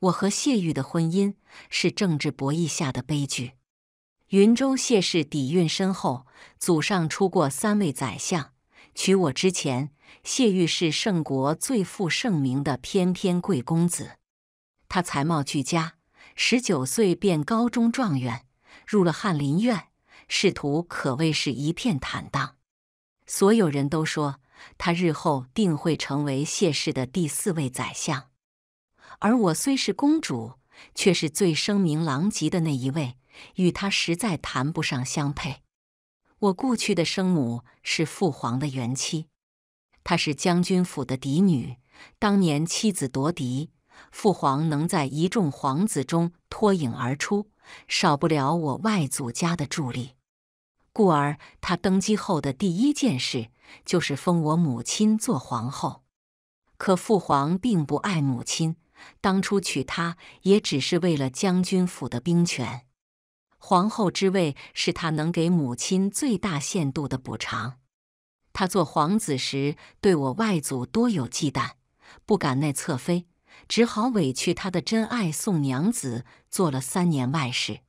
我和谢玉的婚姻是政治博弈下的悲剧。云州谢氏底蕴深厚，祖上出过三位宰相。娶我之前，谢玉是盛国最负盛名的翩翩贵公子。他才貌俱佳，十九岁便高中状元，入了翰林院，仕途可谓是一片坦荡。所有人都说他日后定会成为谢氏的第四位宰相。而我虽是公主，却是最声名狼藉的那一位，与她实在谈不上相配。我故去的生母是父皇的原妻，她是将军府的嫡女。当年妻子夺嫡，父皇能在一众皇子中脱颖而出，少不了我外祖家的助力。故而他登基后的第一件事就是封我母亲做皇后。可父皇并不爱母亲。当初娶她也只是为了将军府的兵权，皇后之位是他能给母亲最大限度的补偿。他做皇子时对我外祖多有忌惮，不敢内侧妃，只好委屈他的真爱宋娘子做了三年外事，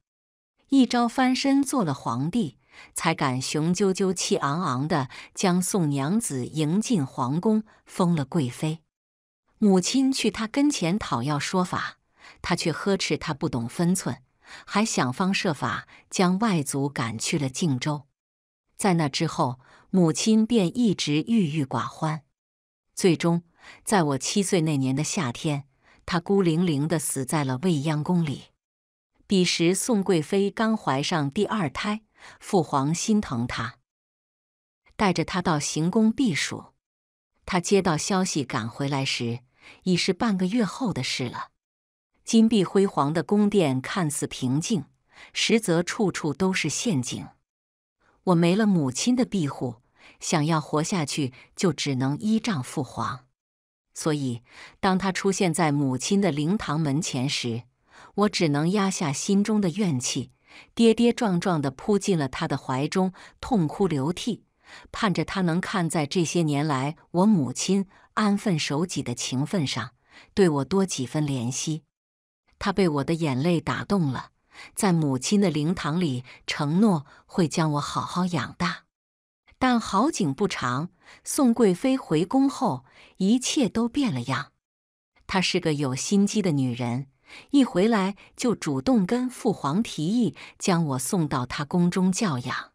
一朝翻身做了皇帝，才敢雄赳赳、气昂昂地将宋娘子迎进皇宫，封了贵妃。母亲去他跟前讨要说法，他却呵斥他不懂分寸，还想方设法将外族赶去了靖州。在那之后，母亲便一直郁郁寡欢。最终，在我七岁那年的夏天，他孤零零地死在了未央宫里。彼时，宋贵妃刚怀上第二胎，父皇心疼她，带着她到行宫避暑。他接到消息赶回来时，已是半个月后的事了。金碧辉煌的宫殿看似平静，实则处处都是陷阱。我没了母亲的庇护，想要活下去，就只能依仗父皇。所以，当他出现在母亲的灵堂门前时，我只能压下心中的怨气，跌跌撞撞地扑进了他的怀中，痛哭流涕，盼着他能看在这些年来我母亲。安分守己的情分上，对我多几分怜惜。他被我的眼泪打动了，在母亲的灵堂里承诺会将我好好养大。但好景不长，宋贵妃回宫后，一切都变了样。她是个有心机的女人，一回来就主动跟父皇提议将我送到她宫中教养。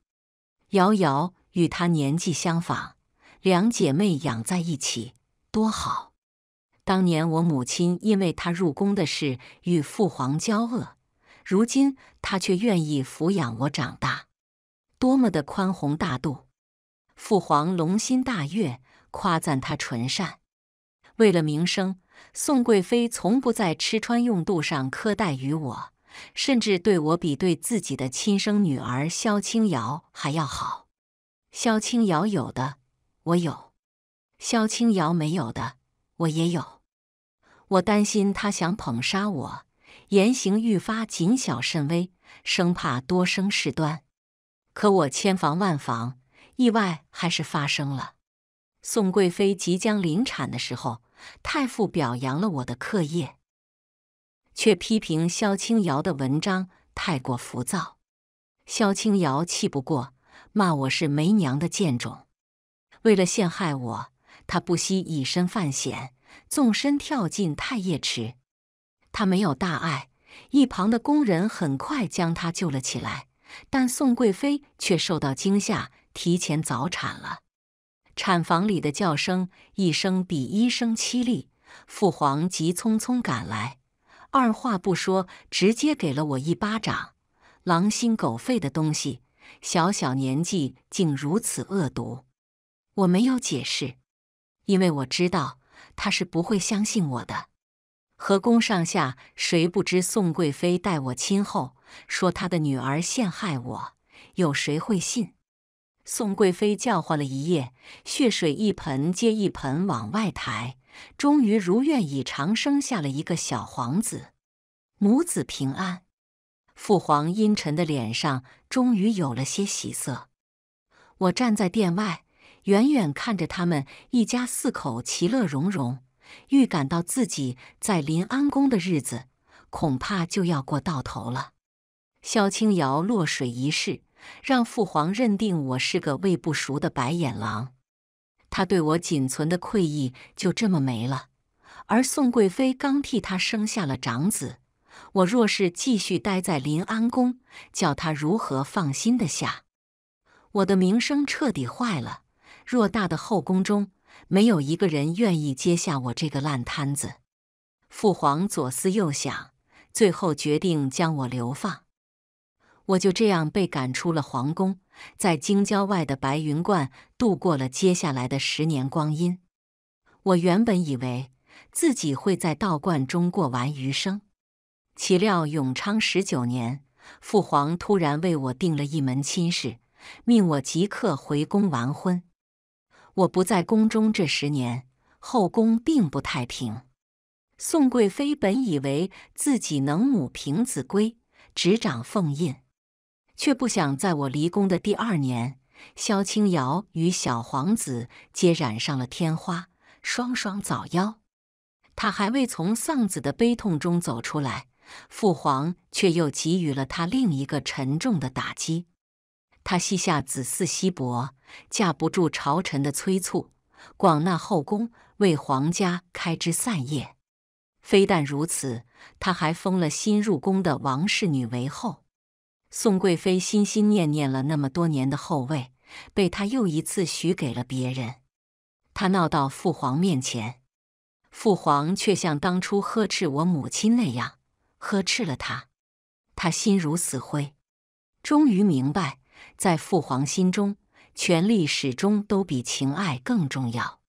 瑶瑶与她年纪相仿，两姐妹养在一起。多好！当年我母亲因为她入宫的事与父皇交恶，如今她却愿意抚养我长大，多么的宽宏大度！父皇龙心大悦，夸赞她纯善。为了名声，宋贵妃从不在吃穿用度上苛待于我，甚至对我比对自己的亲生女儿萧清瑶还要好。萧清瑶有的，我有。萧清瑶没有的，我也有。我担心他想捧杀我，言行愈发谨小慎微，生怕多生事端。可我千防万防，意外还是发生了。宋贵妃即将临产的时候，太傅表扬了我的课业，却批评萧清瑶的文章太过浮躁。萧清瑶气不过，骂我是没娘的贱种，为了陷害我。他不惜以身犯险，纵身跳进太液池。他没有大碍，一旁的工人很快将他救了起来。但宋贵妃却受到惊吓，提前早产了。产房里的叫声一声比一声凄厉。父皇急匆匆赶来，二话不说，直接给了我一巴掌。狼心狗肺的东西，小小年纪竟如此恶毒！我没有解释。因为我知道他是不会相信我的，和宫上下谁不知宋贵妃待我亲厚，说她的女儿陷害我，有谁会信？宋贵妃叫唤了一夜，血水一盆接一盆往外抬，终于如愿以偿生下了一个小皇子，母子平安。父皇阴沉的脸上终于有了些喜色。我站在殿外。远远看着他们一家四口其乐融融，预感到自己在临安宫的日子恐怕就要过到头了。萧清瑶落水一事，让父皇认定我是个喂不熟的白眼狼，他对我仅存的愧意就这么没了。而宋贵妃刚替他生下了长子，我若是继续待在临安宫，叫他如何放心的下？我的名声彻底坏了。偌大的后宫中，没有一个人愿意接下我这个烂摊子。父皇左思右想，最后决定将我流放。我就这样被赶出了皇宫，在京郊外的白云观度过了接下来的十年光阴。我原本以为自己会在道观中过完余生，岂料永昌十九年，父皇突然为我定了一门亲事，命我即刻回宫完婚。我不在宫中这十年，后宫并不太平。宋贵妃本以为自己能母凭子贵，执掌凤印，却不想在我离宫的第二年，萧清瑶与小皇子皆染上了天花，双双早夭。她还未从丧子的悲痛中走出来，父皇却又给予了她另一个沉重的打击。他膝下子嗣稀薄，架不住朝臣的催促，广纳后宫，为皇家开枝散叶。非但如此，他还封了新入宫的王室女为后。宋贵妃心心念念了那么多年的后位，被他又一次许给了别人。他闹到父皇面前，父皇却像当初呵斥我母亲那样呵斥了他。他心如死灰，终于明白。在父皇心中，权力始终都比情爱更重要。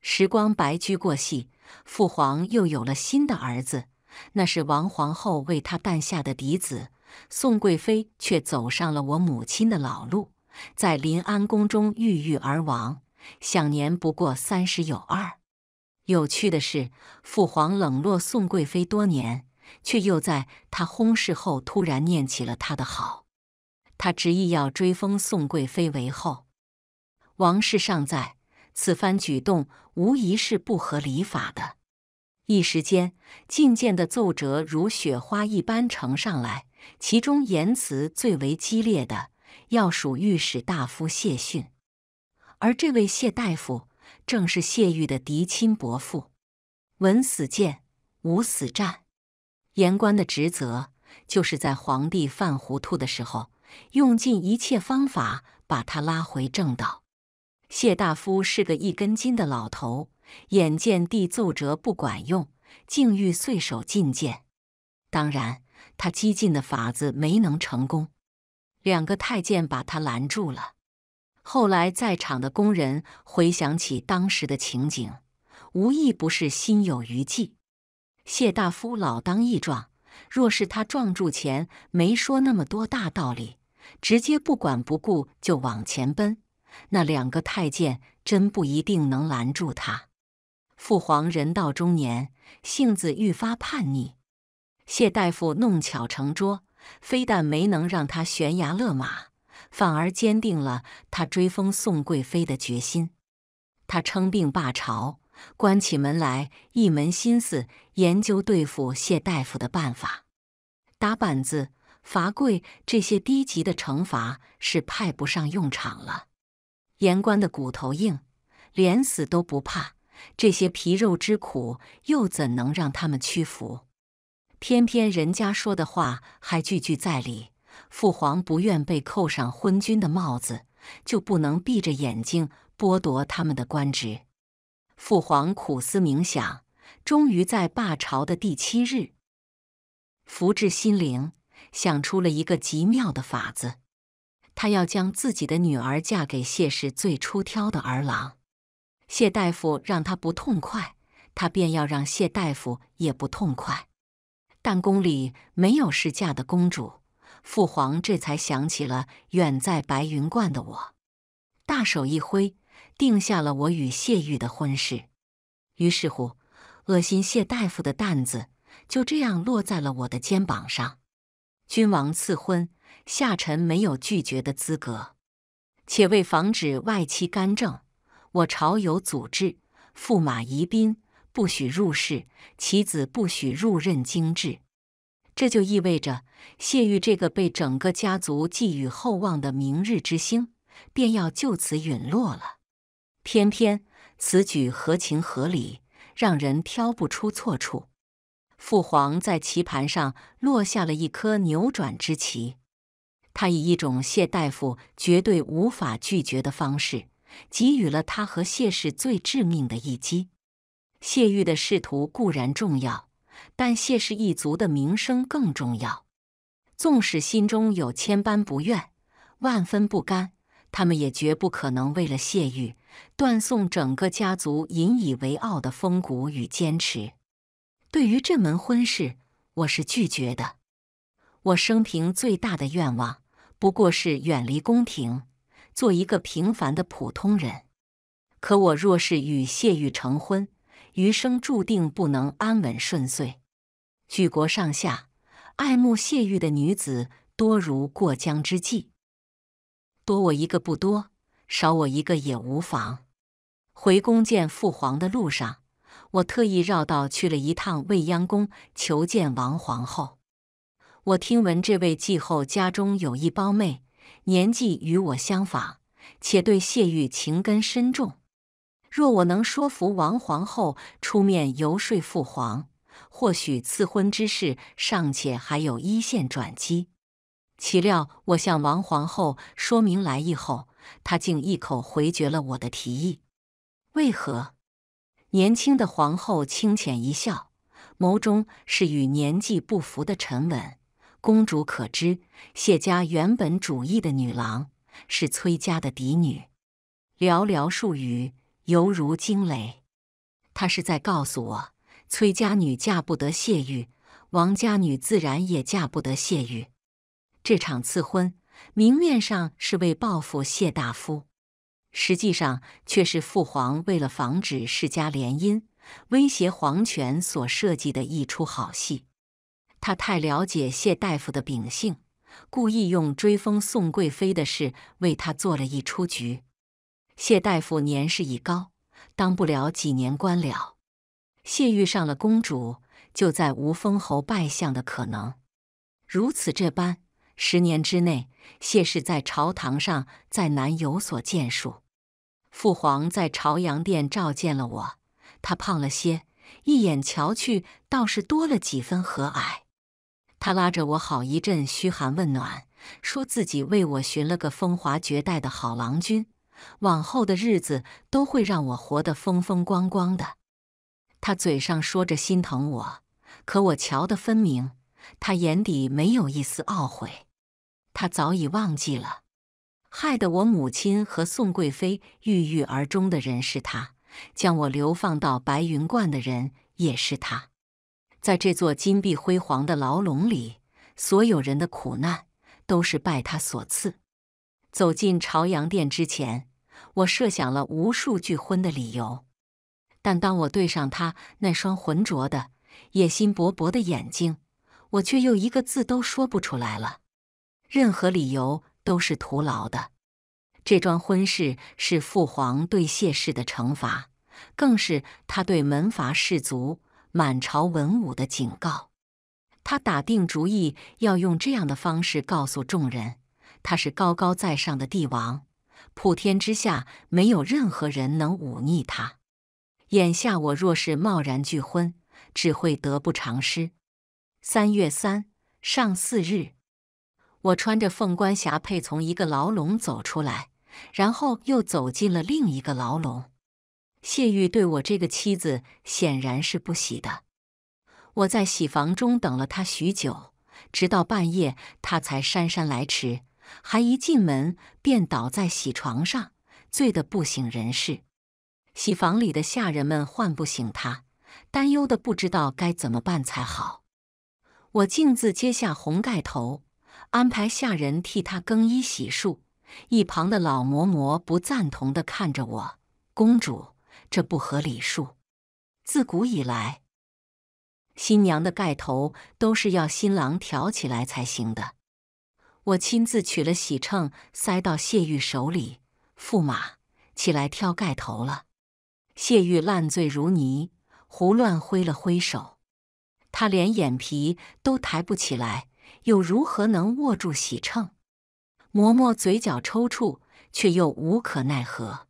时光白驹过隙，父皇又有了新的儿子，那是王皇后为他诞下的嫡子。宋贵妃却走上了我母亲的老路，在临安宫中郁郁而亡，享年不过三十有二。有趣的是，父皇冷落宋贵妃多年，却又在她轰逝后突然念起了她的好。他执意要追封宋贵妃为后，王室尚在此番举动无疑是不合礼法的。一时间，觐见的奏折如雪花一般呈上来，其中言辞最为激烈的，要属御史大夫谢逊。而这位谢大夫，正是谢玉的嫡亲伯父。闻死谏，无死战。言官的职责，就是在皇帝犯糊涂的时候。用尽一切方法把他拉回正道。谢大夫是个一根筋的老头，眼见地奏折不管用，竟欲碎手进谏。当然，他激进的法子没能成功，两个太监把他拦住了。后来在场的工人回想起当时的情景，无一不是心有余悸。谢大夫老当益壮，若是他撞柱前没说那么多大道理。直接不管不顾就往前奔，那两个太监真不一定能拦住他。父皇人到中年，性子愈发叛逆。谢大夫弄巧成拙，非但没能让他悬崖勒马，反而坚定了他追封宋贵妃的决心。他称病罢朝，关起门来一门心思研究对付谢大夫的办法，打板子。罚跪这些低级的惩罚是派不上用场了。言官的骨头硬，连死都不怕，这些皮肉之苦又怎能让他们屈服？偏偏人家说的话还句句在理。父皇不愿被扣上昏君的帽子，就不能闭着眼睛剥夺他们的官职。父皇苦思冥想，终于在罢朝的第七日，福至心灵。想出了一个极妙的法子，他要将自己的女儿嫁给谢氏最出挑的儿郎。谢大夫让他不痛快，他便要让谢大夫也不痛快。但宫里没有适嫁的公主，父皇这才想起了远在白云观的我，大手一挥，定下了我与谢玉的婚事。于是乎，恶心谢大夫的担子就这样落在了我的肩膀上。君王赐婚，下臣没有拒绝的资格。且为防止外戚干政，我朝有祖制：驸马宜宾不许入仕，其子不许入任京制。这就意味着谢玉这个被整个家族寄予厚望的明日之星，便要就此陨落了。偏偏此举合情合理，让人挑不出错处。父皇在棋盘上落下了一颗扭转之棋，他以一种谢大夫绝对无法拒绝的方式，给予了他和谢氏最致命的一击。谢玉的仕途固然重要，但谢氏一族的名声更重要。纵使心中有千般不愿、万分不甘，他们也绝不可能为了谢玉断送整个家族引以为傲的风骨与坚持。对于这门婚事，我是拒绝的。我生平最大的愿望不过是远离宫廷，做一个平凡的普通人。可我若是与谢玉成婚，余生注定不能安稳顺遂。举国上下爱慕谢玉的女子多如过江之鲫，多我一个不多，少我一个也无妨。回宫见父皇的路上。我特意绕道去了一趟未央宫，求见王皇后。我听闻这位继后家中有一胞妹，年纪与我相仿，且对谢玉情根深重。若我能说服王皇后出面游说父皇，或许赐婚之事尚且还有一线转机。岂料我向王皇后说明来意后，她竟一口回绝了我的提议。为何？年轻的皇后清浅一笑，眸中是与年纪不符的沉稳。公主可知，谢家原本主意的女郎是崔家的嫡女。寥寥数语，犹如惊雷。她是在告诉我，崔家女嫁不得谢玉，王家女自然也嫁不得谢玉。这场赐婚，明面上是为报复谢大夫。实际上，却是父皇为了防止世家联姻、威胁皇权所设计的一出好戏。他太了解谢大夫的秉性，故意用追封宋贵妃的事为他做了一出局。谢大夫年事已高，当不了几年官了。谢遇上了公主，就再无封侯拜相的可能。如此这般，十年之内。谢氏在朝堂上再难有所建树。父皇在朝阳殿召见了我，他胖了些，一眼瞧去倒是多了几分和蔼。他拉着我好一阵嘘寒问暖，说自己为我寻了个风华绝代的好郎君，往后的日子都会让我活得风风光光的。他嘴上说着心疼我，可我瞧得分明，他眼底没有一丝懊悔。他早已忘记了，害得我母亲和宋贵妃郁郁而终的人是他，将我流放到白云观的人也是他。在这座金碧辉煌的牢笼里，所有人的苦难都是拜他所赐。走进朝阳殿之前，我设想了无数拒婚的理由，但当我对上他那双浑浊的、野心勃勃的眼睛，我却又一个字都说不出来了。任何理由都是徒劳的。这桩婚事是父皇对谢氏的惩罚，更是他对门阀士族、满朝文武的警告。他打定主意要用这样的方式告诉众人：他是高高在上的帝王，普天之下没有任何人能忤逆他。眼下我若是贸然拒婚，只会得不偿失。三月三上四日。我穿着凤冠霞帔从一个牢笼走出来，然后又走进了另一个牢笼。谢玉对我这个妻子显然是不喜的。我在喜房中等了他许久，直到半夜，他才姗姗来迟，还一进门便倒在喜床上，醉得不省人事。喜房里的下人们唤不醒他，担忧的不知道该怎么办才好。我径自揭下红盖头。安排下人替她更衣洗漱，一旁的老嬷嬷不赞同地看着我：“公主，这不合礼数。自古以来，新娘的盖头都是要新郎挑起来才行的。”我亲自取了喜秤，塞到谢玉手里：“驸马，起来挑盖头了。”谢玉烂醉如泥，胡乱挥了挥手，他连眼皮都抬不起来。又如何能握住喜秤？嬷嬷嘴角抽搐，却又无可奈何。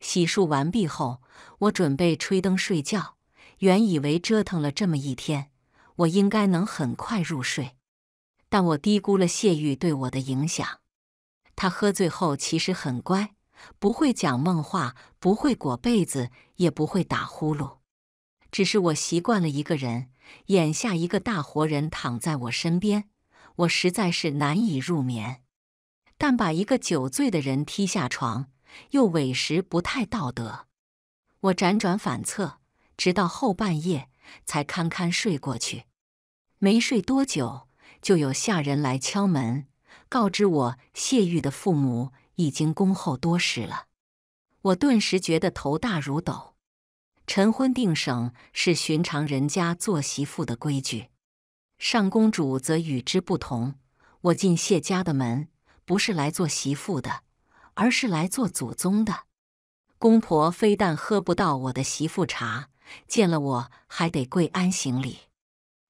洗漱完毕后，我准备吹灯睡觉。原以为折腾了这么一天，我应该能很快入睡，但我低估了谢玉对我的影响。他喝醉后其实很乖，不会讲梦话，不会裹被子，也不会打呼噜。只是我习惯了一个人。眼下，一个大活人躺在我身边，我实在是难以入眠。但把一个酒醉的人踢下床，又委实不太道德。我辗转反侧，直到后半夜才堪堪睡过去。没睡多久，就有下人来敲门，告知我谢玉的父母已经恭候多时了。我顿时觉得头大如斗。晨昏定省是寻常人家做媳妇的规矩，上公主则与之不同。我进谢家的门，不是来做媳妇的，而是来做祖宗的。公婆非但喝不到我的媳妇茶，见了我还得跪安行礼。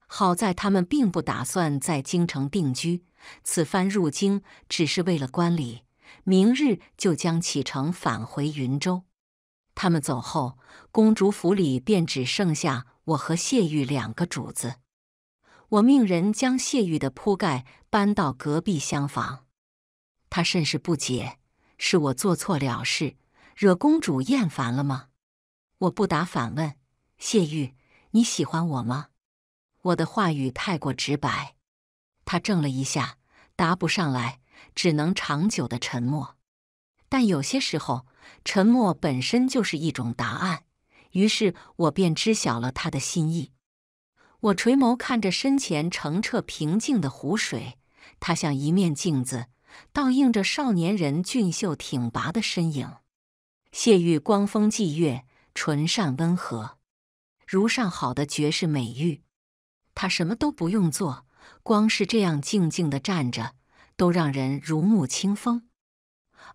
好在他们并不打算在京城定居，此番入京只是为了观礼，明日就将启程返回云州。他们走后，公主府里便只剩下我和谢玉两个主子。我命人将谢玉的铺盖搬到隔壁厢房。他甚是不解，是我做错了事，惹公主厌烦了吗？我不答反问：“谢玉，你喜欢我吗？”我的话语太过直白，他怔了一下，答不上来，只能长久的沉默。但有些时候，沉默本身就是一种答案，于是我便知晓了他的心意。我垂眸看着身前澄澈平静的湖水，它像一面镜子，倒映着少年人俊秀挺拔的身影。谢玉光风霁月，纯善温和，如上好的绝世美玉。他什么都不用做，光是这样静静的站着，都让人如沐清风。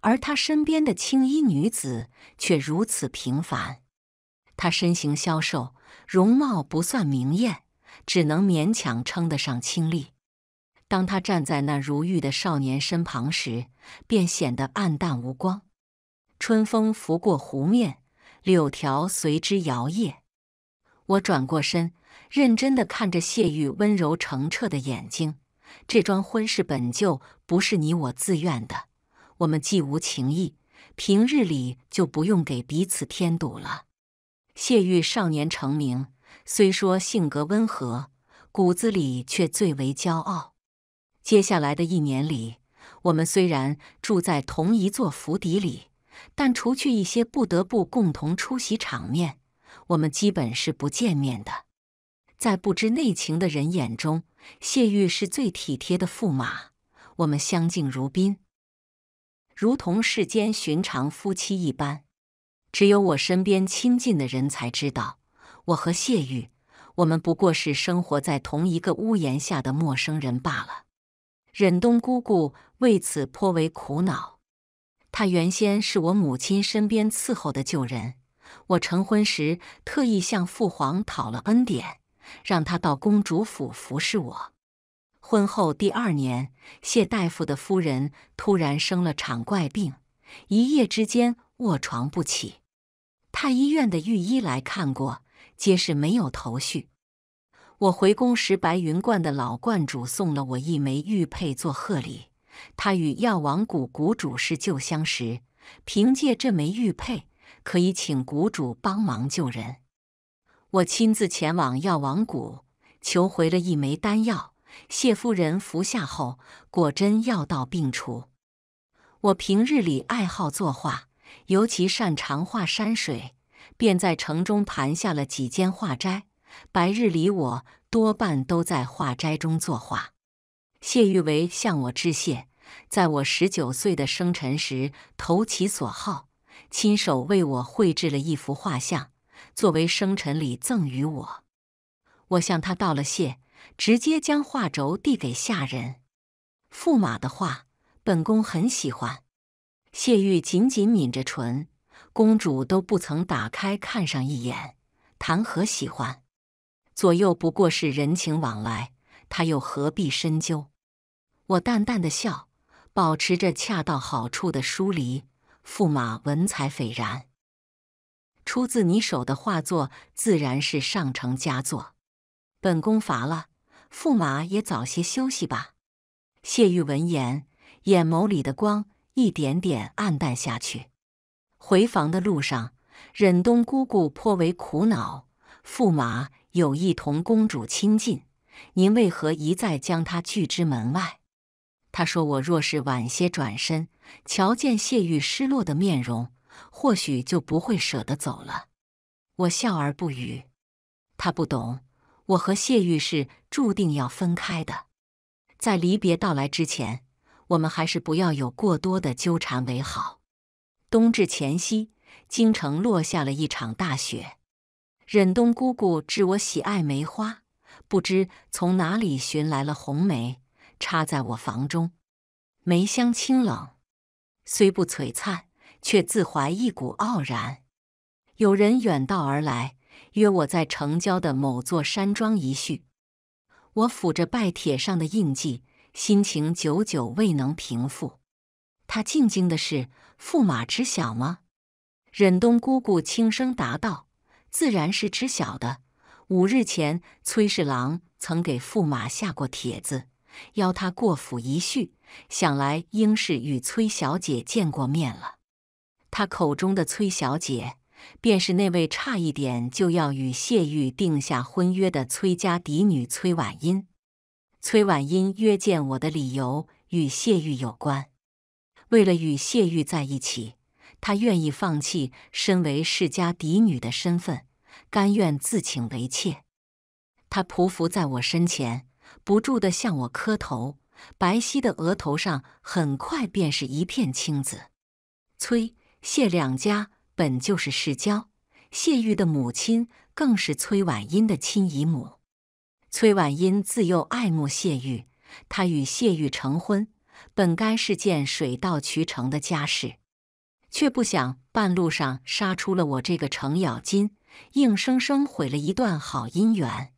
而他身边的青衣女子却如此平凡。她身形消瘦，容貌不算明艳，只能勉强称得上清丽。当她站在那如玉的少年身旁时，便显得暗淡无光。春风拂过湖面，柳条随之摇曳。我转过身，认真地看着谢玉温柔澄澈的眼睛。这桩婚事本就不是你我自愿的。我们既无情义，平日里就不用给彼此添堵了。谢玉少年成名，虽说性格温和，骨子里却最为骄傲。接下来的一年里，我们虽然住在同一座府邸里，但除去一些不得不共同出席场面，我们基本是不见面的。在不知内情的人眼中，谢玉是最体贴的驸马，我们相敬如宾。如同世间寻常夫妻一般，只有我身边亲近的人才知道，我和谢玉，我们不过是生活在同一个屋檐下的陌生人罢了。忍冬姑姑为此颇为苦恼。她原先是我母亲身边伺候的旧人，我成婚时特意向父皇讨了恩典，让她到公主府服侍我。婚后第二年，谢大夫的夫人突然生了场怪病，一夜之间卧床不起。太医院的御医来看过，皆是没有头绪。我回宫时，白云观的老观主送了我一枚玉佩做贺礼。他与药王谷谷主是旧相识，凭借这枚玉佩，可以请谷主帮忙救人。我亲自前往药王谷，求回了一枚丹药。谢夫人服下后，果真药到病除。我平日里爱好作画，尤其擅长画山水，便在城中盘下了几间画斋。白日里，我多半都在画斋中作画。谢玉为向我致谢，在我十九岁的生辰时，投其所好，亲手为我绘制了一幅画像，作为生辰礼赠予我。我向他道了谢。直接将画轴递给下人。驸马的画，本宫很喜欢。谢玉紧紧抿着唇，公主都不曾打开看上一眼，谈何喜欢？左右不过是人情往来，他又何必深究？我淡淡的笑，保持着恰到好处的疏离。驸马文采斐然，出自你手的画作自然是上乘佳作，本宫乏了。驸马也早些休息吧。谢玉闻言，眼眸里的光一点点暗淡下去。回房的路上，忍冬姑姑颇为苦恼：驸马有意同公主亲近，您为何一再将她拒之门外？他说：“我若是晚些转身，瞧见谢玉失落的面容，或许就不会舍得走了。”我笑而不语。他不懂。我和谢玉是注定要分开的，在离别到来之前，我们还是不要有过多的纠缠为好。冬至前夕，京城落下了一场大雪。忍冬姑姑知我喜爱梅花，不知从哪里寻来了红梅，插在我房中。梅香清冷，虽不璀璨，却自怀一股傲然。有人远道而来。约我在城郊的某座山庄一叙。我抚着拜帖上的印记，心情久久未能平复。他静静的是驸马知晓吗？忍冬姑姑轻声答道：“自然是知晓的。五日前，崔侍郎曾给驸马下过帖子，邀他过府一叙，想来应是与崔小姐见过面了。”他口中的崔小姐。便是那位差一点就要与谢玉定下婚约的崔家嫡女崔婉音。崔婉音约见我的理由与谢玉有关。为了与谢玉在一起，她愿意放弃身为世家嫡女的身份，甘愿自请为妾。她匍匐在我身前，不住地向我磕头，白皙的额头上很快便是一片青紫。崔谢两家。本就是世交，谢玉的母亲更是崔婉音的亲姨母。崔婉音自幼爱慕谢玉，她与谢玉成婚本该是件水到渠成的家事，却不想半路上杀出了我这个程咬金，硬生生毁了一段好姻缘。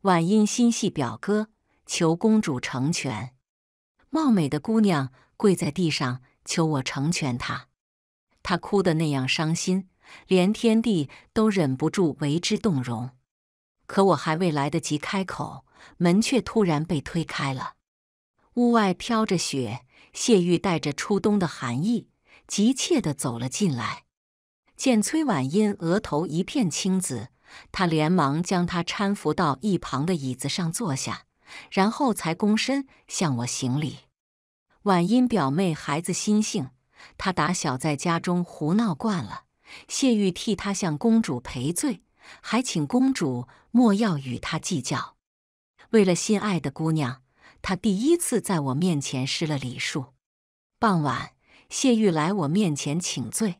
婉音心系表哥，求公主成全，貌美的姑娘跪在地上求我成全她。他哭得那样伤心，连天地都忍不住为之动容。可我还未来得及开口，门却突然被推开了。屋外飘着雪，谢玉带着初冬的寒意，急切的走了进来。见崔婉音额头一片青紫，他连忙将她搀扶到一旁的椅子上坐下，然后才躬身向我行礼：“婉音表妹，孩子心性。”他打小在家中胡闹惯了，谢玉替他向公主赔罪，还请公主莫要与他计较。为了心爱的姑娘，他第一次在我面前失了礼数。傍晚，谢玉来我面前请罪。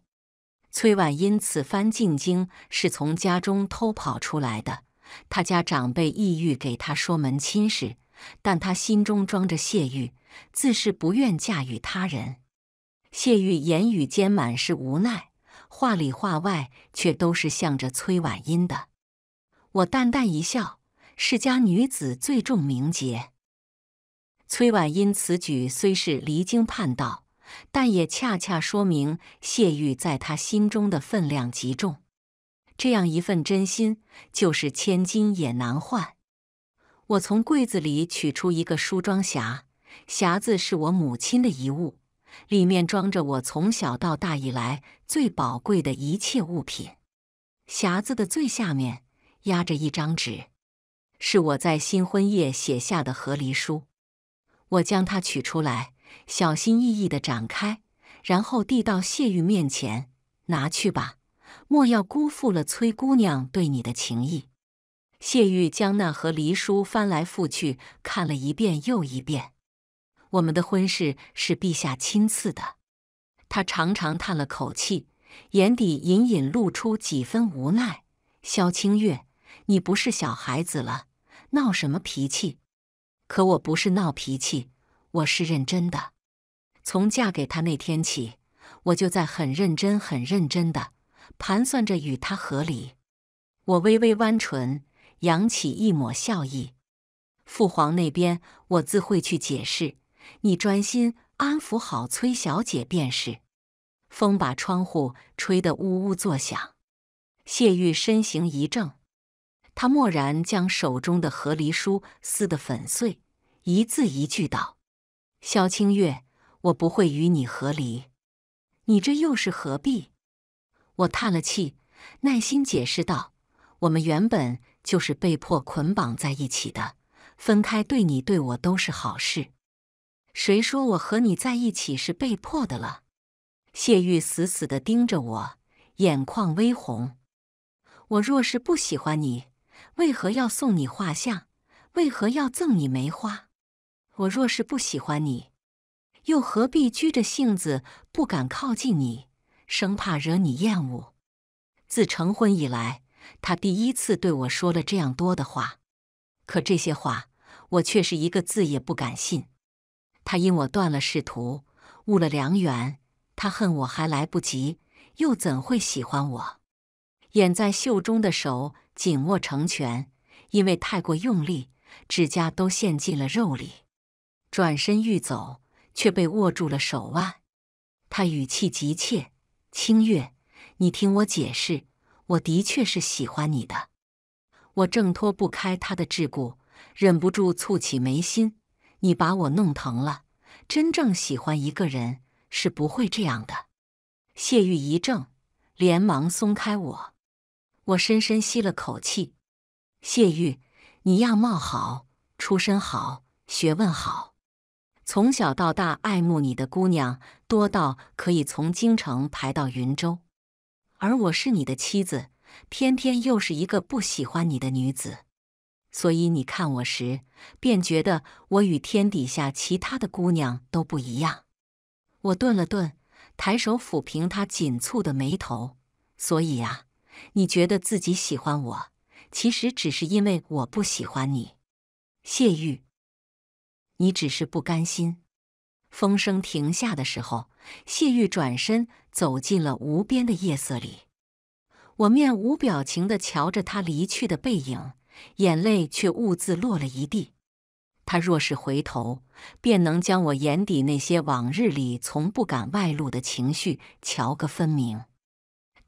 崔婉因此番进京是从家中偷跑出来的，他家长辈意欲给他说门亲事，但他心中装着谢玉，自是不愿嫁与他人。谢玉言语间满是无奈，话里话外却都是向着崔婉音的。我淡淡一笑：“世家女子最重名节。”崔婉音此举虽是离经叛道，但也恰恰说明谢玉在他心中的分量极重。这样一份真心，就是千金也难换。我从柜子里取出一个梳妆匣，匣子是我母亲的遗物。里面装着我从小到大以来最宝贵的一切物品。匣子的最下面压着一张纸，是我在新婚夜写下的和离书。我将它取出来，小心翼翼地展开，然后递到谢玉面前：“拿去吧，莫要辜负了崔姑娘对你的情意。”谢玉将那和离书翻来覆去看了一遍又一遍。我们的婚事是陛下亲赐的，他长长叹了口气，眼底隐隐露出几分无奈。萧清月，你不是小孩子了，闹什么脾气？可我不是闹脾气，我是认真的。从嫁给他那天起，我就在很认真、很认真的盘算着与他和离。我微微弯唇，扬起一抹笑意。父皇那边，我自会去解释。你专心安抚好崔小姐便是。风把窗户吹得呜呜作响。谢玉身形一正，他蓦然将手中的和离书撕得粉碎，一字一句道：“萧清月，我不会与你和离。你这又是何必？”我叹了口气，耐心解释道：“我们原本就是被迫捆绑在一起的，分开对你对我都是好事。”谁说我和你在一起是被迫的了？谢玉死死地盯着我，眼眶微红。我若是不喜欢你，为何要送你画像？为何要赠你梅花？我若是不喜欢你，又何必拘着性子不敢靠近你，生怕惹你厌恶？自成婚以来，他第一次对我说了这样多的话，可这些话，我却是一个字也不敢信。他因我断了仕途，误了良缘。他恨我还来不及，又怎会喜欢我？掩在袖中的手紧握成拳，因为太过用力，指甲都陷进了肉里。转身欲走，却被握住了手腕。他语气急切：“清月，你听我解释，我的确是喜欢你的。”我挣脱不开他的桎梏，忍不住蹙起眉心。你把我弄疼了。真正喜欢一个人是不会这样的。谢玉一怔，连忙松开我。我深深吸了口气。谢玉，你样貌好，出身好，学问好，从小到大爱慕你的姑娘多到可以从京城排到云州，而我是你的妻子，偏偏又是一个不喜欢你的女子。所以你看我时，便觉得我与天底下其他的姑娘都不一样。我顿了顿，抬手抚平她紧蹙的眉头。所以呀，你觉得自己喜欢我，其实只是因为我不喜欢你。谢玉，你只是不甘心。风声停下的时候，谢玉转身走进了无边的夜色里。我面无表情地瞧着他离去的背影。眼泪却兀自落了一地。他若是回头，便能将我眼底那些往日里从不敢外露的情绪瞧个分明。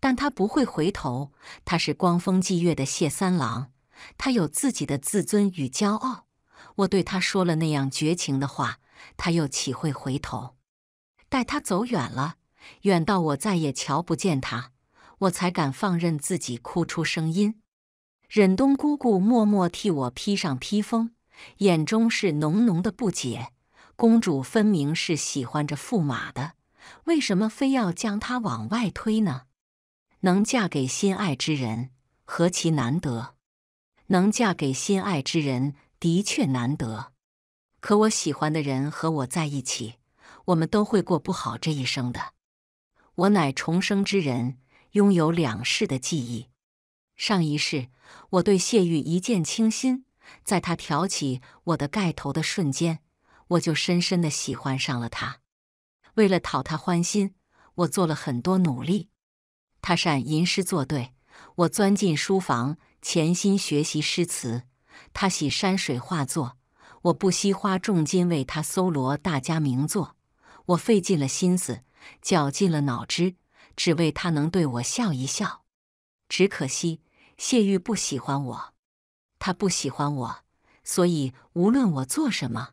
但他不会回头，他是光风霁月的谢三郎，他有自己的自尊与骄傲。我对他说了那样绝情的话，他又岂会回头？待他走远了，远到我再也瞧不见他，我才敢放任自己哭出声音。忍冬姑姑默默替我披上披风，眼中是浓浓的不解。公主分明是喜欢着驸马的，为什么非要将他往外推呢？能嫁给心爱之人，何其难得！能嫁给心爱之人的确难得，可我喜欢的人和我在一起，我们都会过不好这一生的。我乃重生之人，拥有两世的记忆。上一世，我对谢玉一见倾心，在他挑起我的盖头的瞬间，我就深深的喜欢上了他。为了讨他欢心，我做了很多努力。他善吟诗作对，我钻进书房潜心学习诗词；他喜山水画作，我不惜花重金为他搜罗大家名作。我费尽了心思，绞尽了脑汁，只为他能对我笑一笑。只可惜。谢玉不喜欢我，他不喜欢我，所以无论我做什么，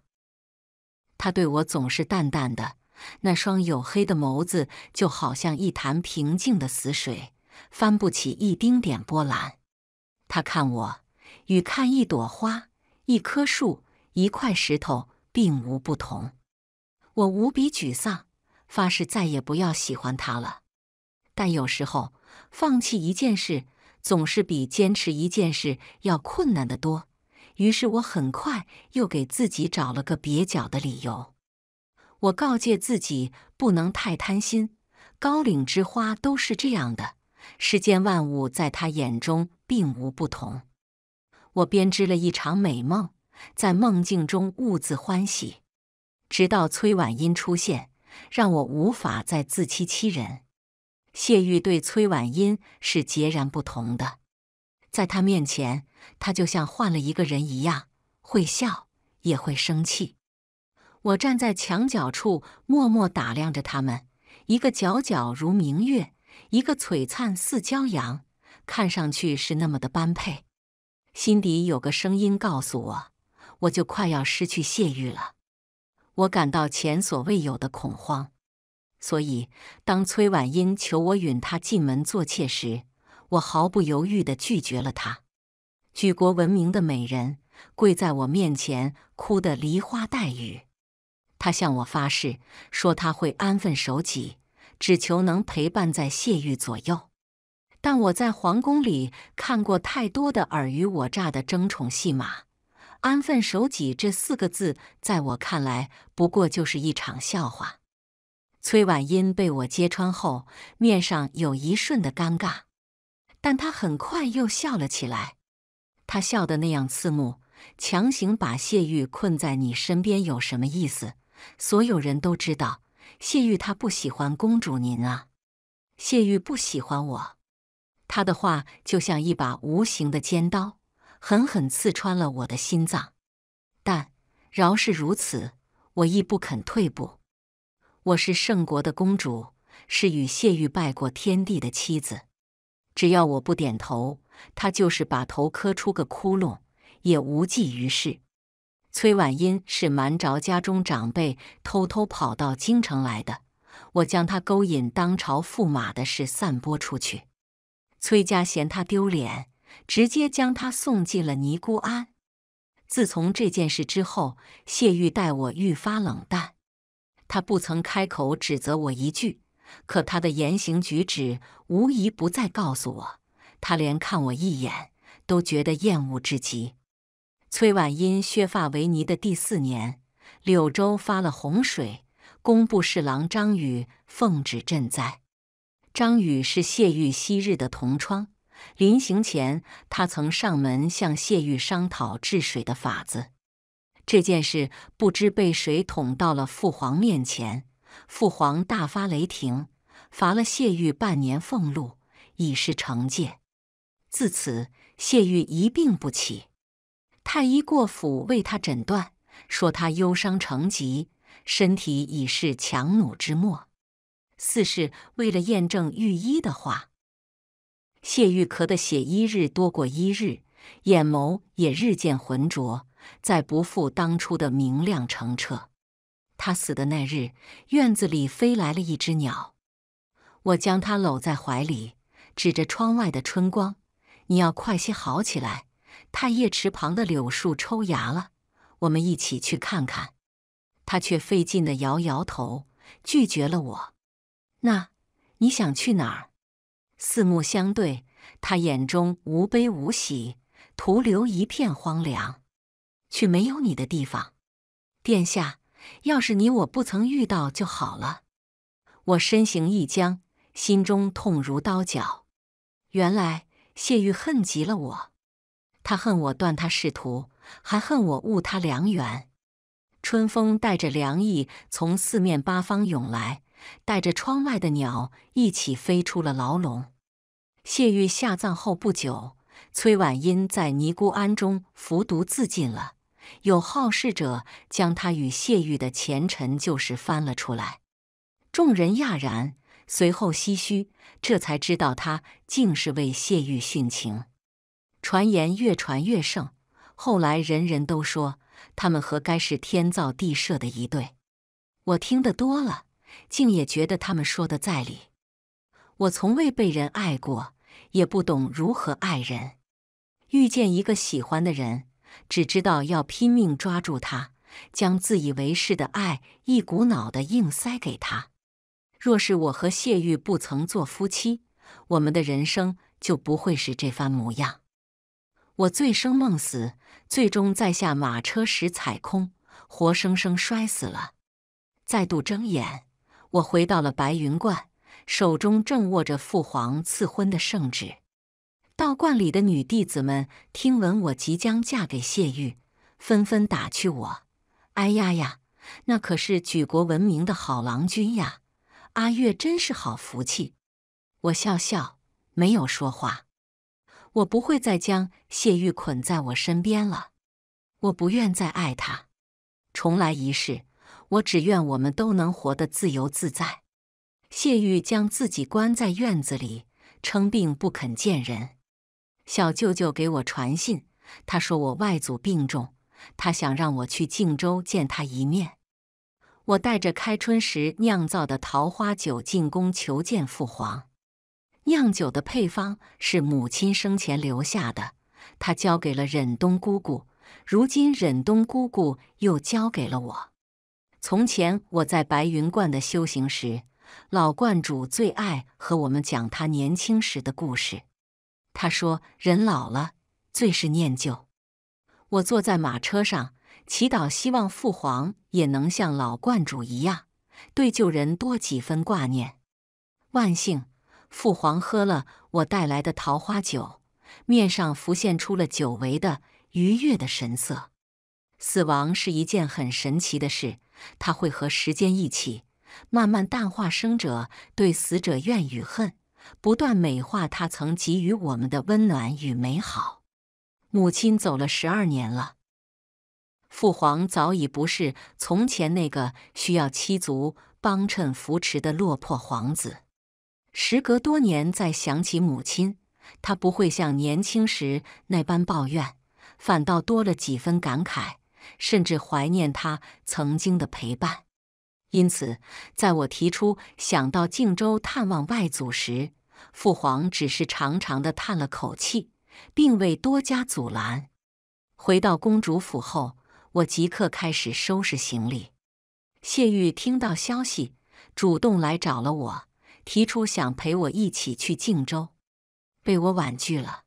他对我总是淡淡的。那双黝黑的眸子就好像一潭平静的死水，翻不起一丁点波澜。他看我，与看一朵花、一棵树、一块石头并无不同。我无比沮丧，发誓再也不要喜欢他了。但有时候，放弃一件事。总是比坚持一件事要困难的多，于是我很快又给自己找了个蹩脚的理由。我告诫自己不能太贪心，高岭之花都是这样的，世间万物在他眼中并无不同。我编织了一场美梦，在梦境中兀自欢喜，直到崔婉音出现，让我无法再自欺欺人。谢玉对崔婉音是截然不同的，在他面前，他就像换了一个人一样，会笑也会生气。我站在墙角处，默默打量着他们，一个皎皎如明月，一个璀璨似骄阳，看上去是那么的般配。心底有个声音告诉我，我就快要失去谢玉了，我感到前所未有的恐慌。所以，当崔婉英求我允她进门做妾时，我毫不犹豫地拒绝了她。举国闻名的美人跪在我面前，哭得梨花带雨。她向我发誓，说她会安分守己，只求能陪伴在谢玉左右。但我在皇宫里看过太多的尔虞我诈的争宠戏码，“安分守己”这四个字，在我看来，不过就是一场笑话。崔婉音被我揭穿后，面上有一瞬的尴尬，但她很快又笑了起来。她笑得那样刺目，强行把谢玉困在你身边有什么意思？所有人都知道，谢玉他不喜欢公主您啊。谢玉不喜欢我，他的话就像一把无形的尖刀，狠狠刺穿了我的心脏。但饶是如此，我亦不肯退步。我是圣国的公主，是与谢玉拜过天地的妻子。只要我不点头，他就是把头磕出个窟窿，也无济于事。崔婉音是瞒着家中长辈，偷偷跑到京城来的。我将她勾引当朝驸马的事散播出去，崔家嫌她丢脸，直接将她送进了尼姑庵。自从这件事之后，谢玉待我愈发冷淡。他不曾开口指责我一句，可他的言行举止无疑不再告诉我，他连看我一眼都觉得厌恶至极。崔婉因削发为尼的第四年，柳州发了洪水，工部侍郎张宇奉旨赈灾。张宇是谢玉昔日的同窗，临行前他曾上门向谢玉商讨治水的法子。这件事不知被谁捅到了父皇面前，父皇大发雷霆，罚了谢玉半年俸禄，以示惩戒。自此，谢玉一病不起。太医过府为他诊断，说他忧伤成疾，身体已是强弩之末。四是，为了验证御医的话，谢玉咳的血一日多过一日，眼眸也日渐浑浊。再不复当初的明亮澄澈。他死的那日，院子里飞来了一只鸟，我将它搂在怀里，指着窗外的春光：“你要快些好起来。”太液池旁的柳树抽芽了，我们一起去看看。他却费劲的摇摇头，拒绝了我。那你想去哪儿？四目相对，他眼中无悲无喜，徒留一片荒凉。去没有你的地方，殿下。要是你我不曾遇到就好了。我身形一僵，心中痛如刀绞。原来谢玉恨极了我，他恨我断他仕途，还恨我误他良缘。春风带着凉意从四面八方涌来，带着窗外的鸟一起飞出了牢笼。谢玉下葬后不久，崔婉音在尼姑庵中服毒自尽了。有好事者将他与谢玉的前尘旧事翻了出来，众人讶然，随后唏嘘，这才知道他竟是为谢玉殉情。传言越传越盛，后来人人都说他们和该是天造地设的一对。我听得多了，竟也觉得他们说的在理。我从未被人爱过，也不懂如何爱人，遇见一个喜欢的人。只知道要拼命抓住他，将自以为是的爱一股脑的硬塞给他。若是我和谢玉不曾做夫妻，我们的人生就不会是这番模样。我醉生梦死，最终在下马车时踩空，活生生摔死了。再度睁眼，我回到了白云观，手中正握着父皇赐婚的圣旨。道观里的女弟子们听闻我即将嫁给谢玉，纷纷打趣我：“哎呀呀，那可是举国闻名的好郎君呀，阿月真是好福气。”我笑笑，没有说话。我不会再将谢玉捆在我身边了，我不愿再爱他。重来一世，我只愿我们都能活得自由自在。谢玉将自己关在院子里，称病不肯见人。小舅舅给我传信，他说我外祖病重，他想让我去靖州见他一面。我带着开春时酿造的桃花酒进宫求见父皇。酿酒的配方是母亲生前留下的，他交给了忍冬姑姑，如今忍冬姑姑又交给了我。从前我在白云观的修行时，老观主最爱和我们讲他年轻时的故事。他说：“人老了，最是念旧。”我坐在马车上，祈祷希望父皇也能像老观主一样，对旧人多几分挂念。万幸，父皇喝了我带来的桃花酒，面上浮现出了久违的愉悦的神色。死亡是一件很神奇的事，它会和时间一起，慢慢淡化生者对死者怨与恨。不断美化他曾给予我们的温暖与美好。母亲走了十二年了，父皇早已不是从前那个需要妻族帮衬扶持的落魄皇子。时隔多年再想起母亲，他不会像年轻时那般抱怨，反倒多了几分感慨，甚至怀念他曾经的陪伴。因此，在我提出想到靖州探望外祖时，父皇只是长长的叹了口气，并未多加阻拦。回到公主府后，我即刻开始收拾行李。谢玉听到消息，主动来找了我，提出想陪我一起去靖州，被我婉拒了。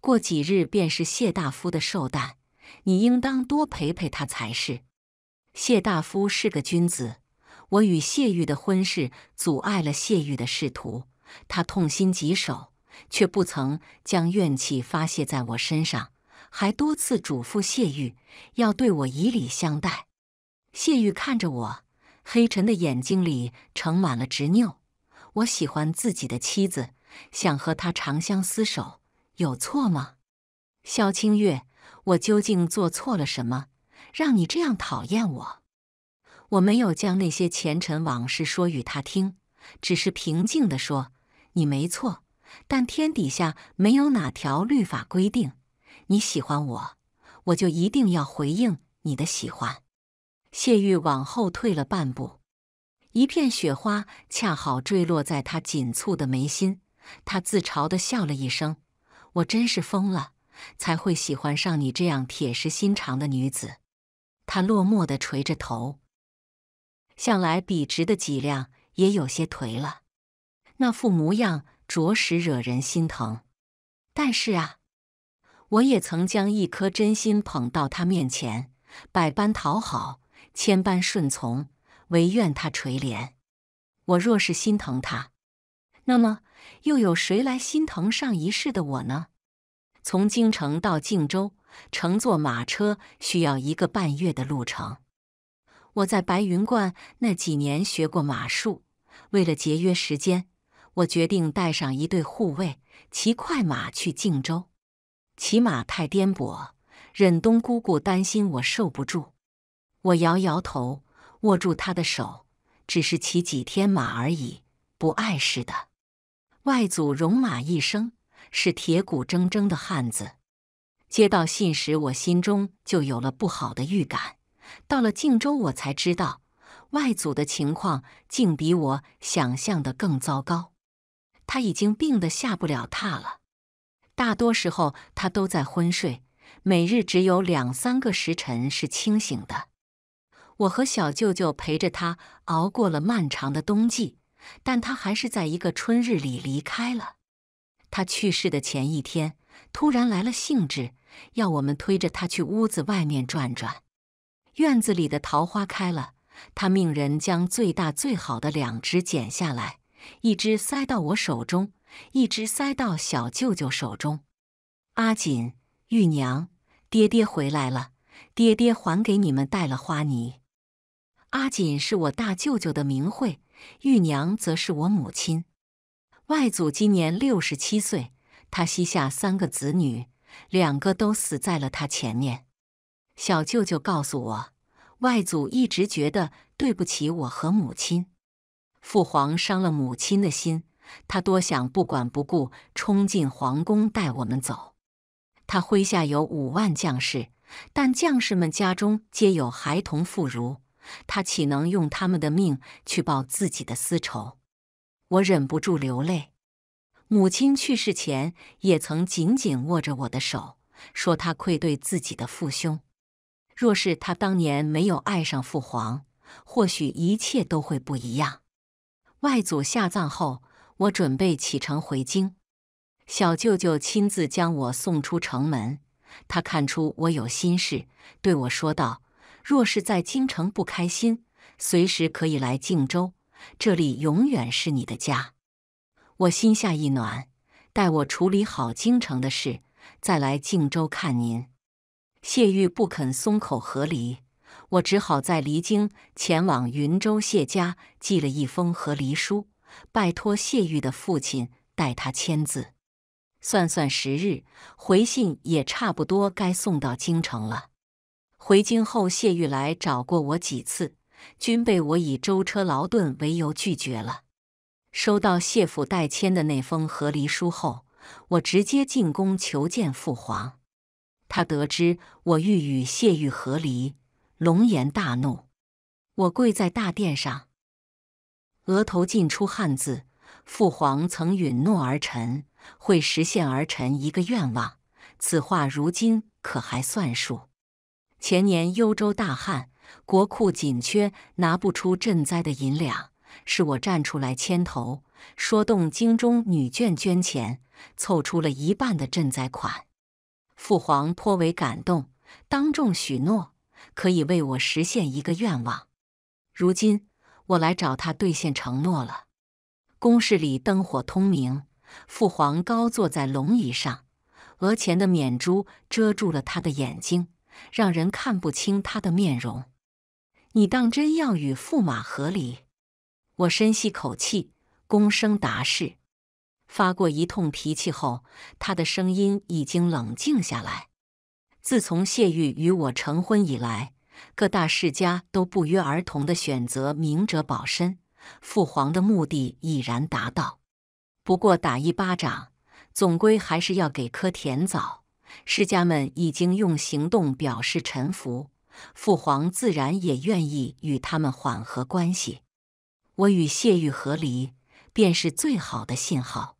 过几日便是谢大夫的寿诞，你应当多陪陪他才是。谢大夫是个君子。我与谢玉的婚事阻碍了谢玉的仕途，他痛心疾首，却不曾将怨气发泄在我身上，还多次嘱咐谢玉要对我以礼相待。谢玉看着我，黑沉的眼睛里盛满了执拗。我喜欢自己的妻子，想和她长相厮守，有错吗？萧清月，我究竟做错了什么，让你这样讨厌我？我没有将那些前尘往事说与他听，只是平静地说：“你没错，但天底下没有哪条律法规定你喜欢我，我就一定要回应你的喜欢。”谢玉往后退了半步，一片雪花恰好坠落在他紧蹙的眉心，他自嘲地笑了一声：“我真是疯了，才会喜欢上你这样铁石心肠的女子。”他落寞地垂着头。向来笔直的脊梁也有些颓了，那副模样着实惹人心疼。但是啊，我也曾将一颗真心捧到他面前，百般讨好，千般顺从，唯愿他垂怜。我若是心疼他，那么又有谁来心疼上一世的我呢？从京城到靖州，乘坐马车需要一个半月的路程。我在白云观那几年学过马术，为了节约时间，我决定带上一对护卫，骑快马去荆州。骑马太颠簸，忍冬姑姑担心我受不住。我摇摇头，握住她的手，只是骑几天马而已，不碍事的。外祖戎马一生，是铁骨铮铮的汉子。接到信时，我心中就有了不好的预感。到了靖州，我才知道外祖的情况竟比我想象的更糟糕。他已经病得下不了榻了，大多时候他都在昏睡，每日只有两三个时辰是清醒的。我和小舅舅陪着他熬过了漫长的冬季，但他还是在一个春日里离开了。他去世的前一天，突然来了兴致，要我们推着他去屋子外面转转。院子里的桃花开了，他命人将最大最好的两只剪下来，一只塞到我手中，一只塞到小舅舅手中。阿锦、玉娘，爹爹回来了，爹爹还给你们带了花泥。阿锦是我大舅舅的名讳，玉娘则是我母亲。外祖今年六十七岁，他膝下三个子女，两个都死在了他前面。小舅舅告诉我，外祖一直觉得对不起我和母亲，父皇伤了母亲的心，他多想不管不顾冲进皇宫带我们走。他麾下有五万将士，但将士们家中皆有孩童妇孺，他岂能用他们的命去报自己的私仇？我忍不住流泪。母亲去世前也曾紧紧握着我的手，说他愧对自己的父兄。若是他当年没有爱上父皇，或许一切都会不一样。外祖下葬后，我准备启程回京。小舅舅亲自将我送出城门，他看出我有心事，对我说道：“若是在京城不开心，随时可以来靖州，这里永远是你的家。”我心下一暖，待我处理好京城的事，再来靖州看您。谢玉不肯松口和离，我只好在离京前往云州谢家，寄了一封和离书，拜托谢玉的父亲代他签字。算算时日，回信也差不多该送到京城了。回京后，谢玉来找过我几次，均被我以舟车劳顿为由拒绝了。收到谢府代签的那封和离书后，我直接进宫求见父皇。他得知我欲与谢玉和离，龙颜大怒。我跪在大殿上，额头尽出汗渍。父皇曾允诺儿臣会实现儿臣一个愿望，此话如今可还算数？前年幽州大旱，国库紧缺，拿不出赈灾的银两，是我站出来牵头，说动京中女眷捐钱，凑出了一半的赈灾款。父皇颇为感动，当众许诺可以为我实现一个愿望。如今我来找他兑现承诺了。宫室里灯火通明，父皇高坐在龙椅上，额前的冕珠遮住了他的眼睛，让人看不清他的面容。你当真要与驸马和离？我深吸口气，躬声答是。发过一通脾气后，他的声音已经冷静下来。自从谢玉与我成婚以来，各大世家都不约而同的选择明哲保身，父皇的目的已然达到。不过打一巴掌，总归还是要给颗甜枣。世家们已经用行动表示臣服，父皇自然也愿意与他们缓和关系。我与谢玉和离，便是最好的信号。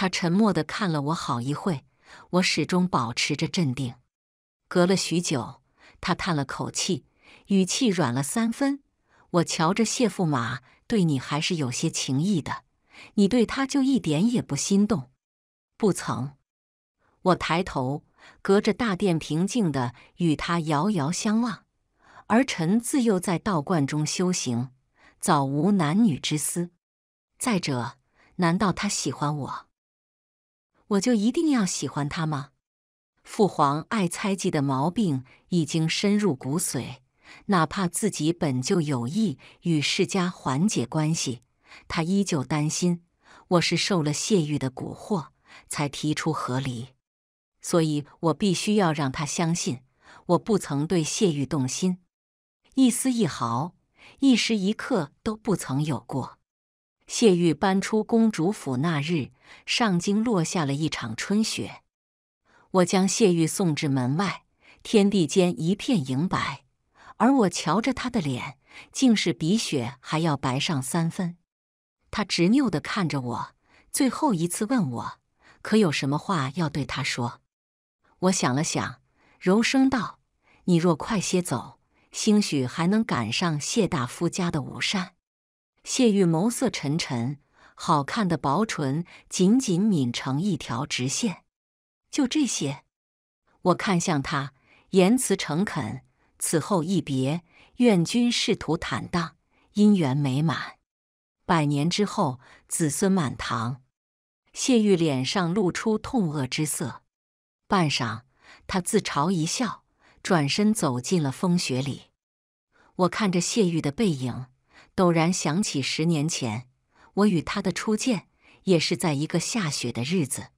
他沉默地看了我好一会我始终保持着镇定。隔了许久，他叹了口气，语气软了三分。我瞧着谢驸马对你还是有些情意的，你对他就一点也不心动？不曾。我抬头，隔着大殿，平静地与他遥遥相望。儿臣自幼在道观中修行，早无男女之思。再者，难道他喜欢我？我就一定要喜欢他吗？父皇爱猜忌的毛病已经深入骨髓，哪怕自己本就有意与世家缓解关系，他依旧担心我是受了谢玉的蛊惑才提出和离。所以，我必须要让他相信，我不曾对谢玉动心，一丝一毫、一时一刻都不曾有过。谢玉搬出公主府那日，上京落下了一场春雪。我将谢玉送至门外，天地间一片银白，而我瞧着他的脸，竟是比雪还要白上三分。他执拗地看着我，最后一次问我，可有什么话要对他说？我想了想，柔声道：“你若快些走，兴许还能赶上谢大夫家的午膳。”谢玉眸色沉沉，好看的薄唇紧紧抿成一条直线。就这些，我看向他，言辞诚恳。此后一别，愿君仕途坦荡，姻缘美满，百年之后子孙满堂。谢玉脸上露出痛恶之色，半晌，他自嘲一笑，转身走进了风雪里。我看着谢玉的背影。陡然想起十年前，我与他的初见，也是在一个下雪的日子。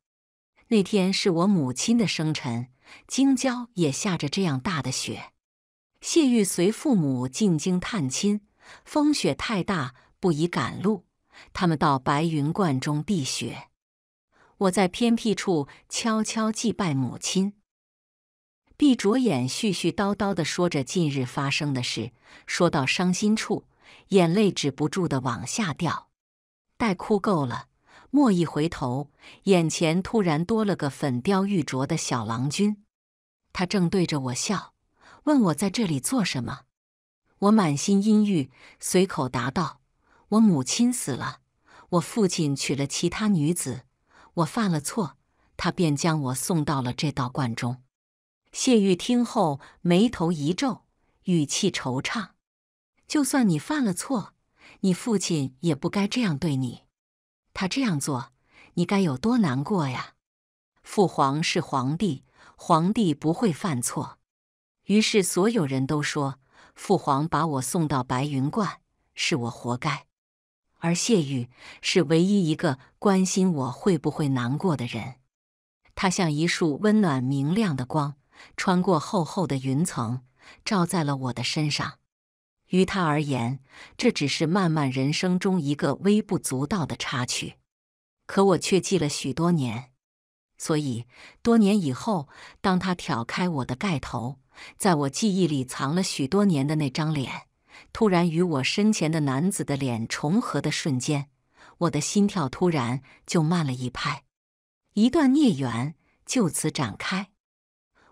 那天是我母亲的生辰，京郊也下着这样大的雪。谢玉随父母进京探亲，风雪太大，不宜赶路，他们到白云观中避雪。我在偏僻处悄悄祭拜母亲，闭着眼絮絮叨叨地说着近日发生的事，说到伤心处。眼泪止不住的往下掉，待哭够了，蓦一回头，眼前突然多了个粉雕玉琢的小郎君，他正对着我笑，问我在这里做什么。我满心阴郁，随口答道：“我母亲死了，我父亲娶了其他女子，我犯了错，他便将我送到了这道观中。”谢玉听后，眉头一皱，语气惆怅。就算你犯了错，你父亲也不该这样对你。他这样做，你该有多难过呀？父皇是皇帝，皇帝不会犯错。于是所有人都说，父皇把我送到白云观，是我活该。而谢玉是唯一一个关心我会不会难过的人。他像一束温暖明亮的光，穿过厚厚的云层，照在了我的身上。于他而言，这只是漫漫人生中一个微不足道的插曲，可我却记了许多年。所以，多年以后，当他挑开我的盖头，在我记忆里藏了许多年的那张脸，突然与我身前的男子的脸重合的瞬间，我的心跳突然就慢了一拍。一段孽缘就此展开，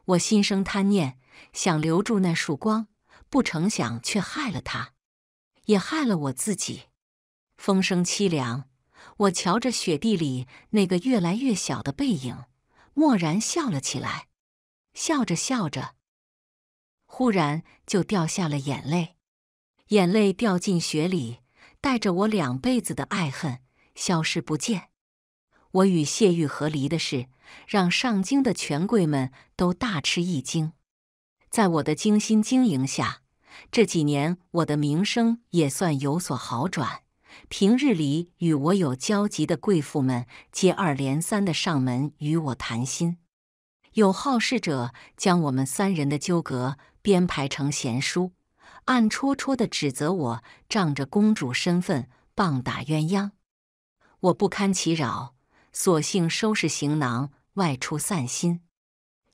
我心生贪念，想留住那束光。不成想，却害了他，也害了我自己。风声凄凉，我瞧着雪地里那个越来越小的背影，蓦然笑了起来，笑着笑着，忽然就掉下了眼泪。眼泪掉进雪里，带着我两辈子的爱恨，消失不见。我与谢玉和离的事，让上京的权贵们都大吃一惊。在我的精心经营下，这几年我的名声也算有所好转。平日里与我有交集的贵妇们接二连三的上门与我谈心，有好事者将我们三人的纠葛编排成闲书，暗戳戳的指责我仗着公主身份棒打鸳鸯。我不堪其扰，索性收拾行囊外出散心，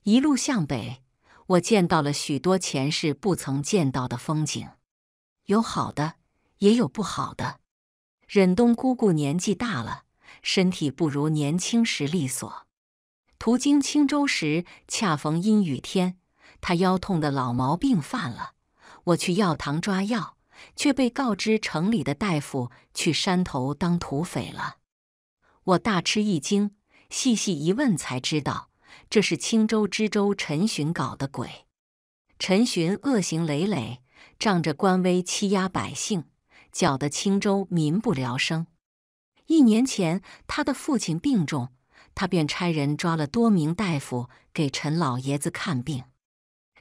一路向北。我见到了许多前世不曾见到的风景，有好的，也有不好的。忍冬姑姑年纪大了，身体不如年轻时利索。途经青州时，恰逢阴雨天，她腰痛的老毛病犯了。我去药堂抓药，却被告知城里的大夫去山头当土匪了。我大吃一惊，细细一问才知道。这是青州知州陈寻搞的鬼。陈寻恶行累累，仗着官威欺压百姓，搅得青州民不聊生。一年前，他的父亲病重，他便差人抓了多名大夫给陈老爷子看病，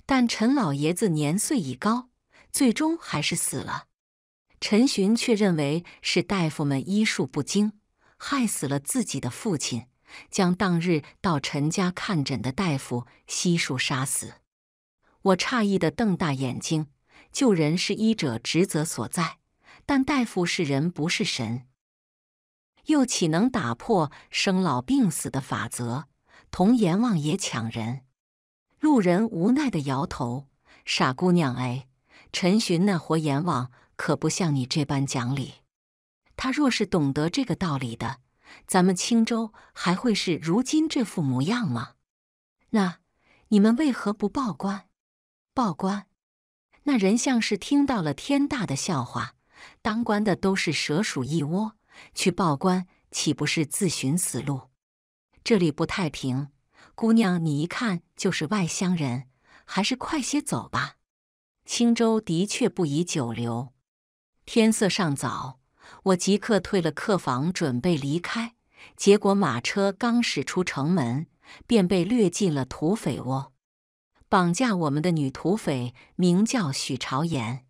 但陈老爷子年岁已高，最终还是死了。陈寻却认为是大夫们医术不精，害死了自己的父亲。将当日到陈家看诊的大夫悉数杀死。我诧异的瞪大眼睛。救人是医者职责所在，但大夫是人，不是神，又岂能打破生老病死的法则，同阎王爷抢人？路人无奈的摇头：“傻姑娘，哎，陈寻那活阎王可不像你这般讲理。他若是懂得这个道理的。”咱们青州还会是如今这副模样吗？那你们为何不报官？报官？那人像是听到了天大的笑话。当官的都是蛇鼠一窝，去报官岂不是自寻死路？这里不太平，姑娘，你一看就是外乡人，还是快些走吧。青州的确不宜久留。天色尚早。我即刻退了客房，准备离开。结果马车刚驶出城门，便被掠进了土匪窝。绑架我们的女土匪名叫许朝言，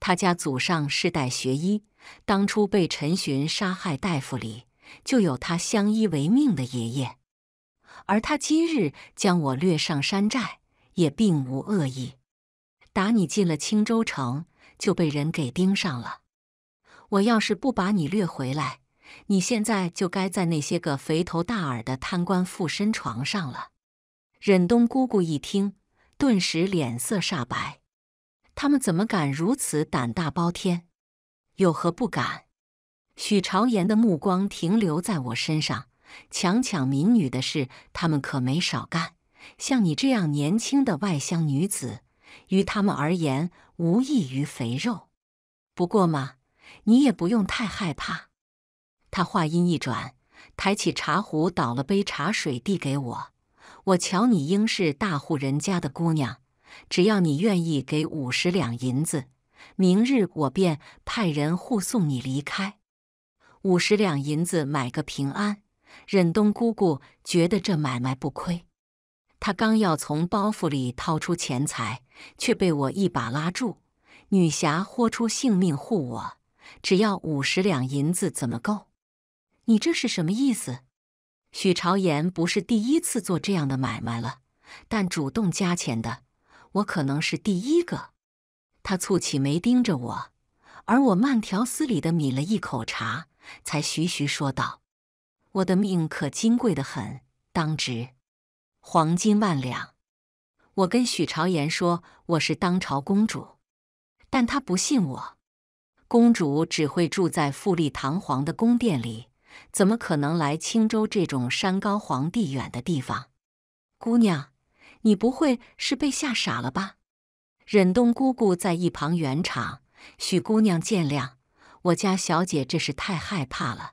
她家祖上世代学医，当初被陈寻杀害大夫里就有她相依为命的爷爷。而他今日将我掠上山寨，也并无恶意。打你进了青州城，就被人给盯上了。我要是不把你掠回来，你现在就该在那些个肥头大耳的贪官附身床上了。忍冬姑姑一听，顿时脸色煞白。他们怎么敢如此胆大包天？有何不敢？许朝言的目光停留在我身上。强抢民女的事，他们可没少干。像你这样年轻的外乡女子，于他们而言，无异于肥肉。不过嘛。你也不用太害怕，他话音一转，抬起茶壶倒了杯茶水递给我。我瞧你应是大户人家的姑娘，只要你愿意给五十两银子，明日我便派人护送你离开。五十两银子买个平安，忍冬姑姑觉得这买卖不亏。她刚要从包袱里掏出钱财，却被我一把拉住。女侠豁出性命护我。只要五十两银子，怎么够？你这是什么意思？许朝言不是第一次做这样的买卖了，但主动加钱的，我可能是第一个。他蹙起眉盯着我，而我慢条斯理的抿了一口茶，才徐徐说道：“我的命可金贵的很，当值黄金万两。我跟许朝言说我是当朝公主，但他不信我。”公主只会住在富丽堂皇的宫殿里，怎么可能来青州这种山高皇帝远的地方？姑娘，你不会是被吓傻了吧？忍冬姑姑在一旁圆场：“许姑娘见谅，我家小姐这是太害怕了。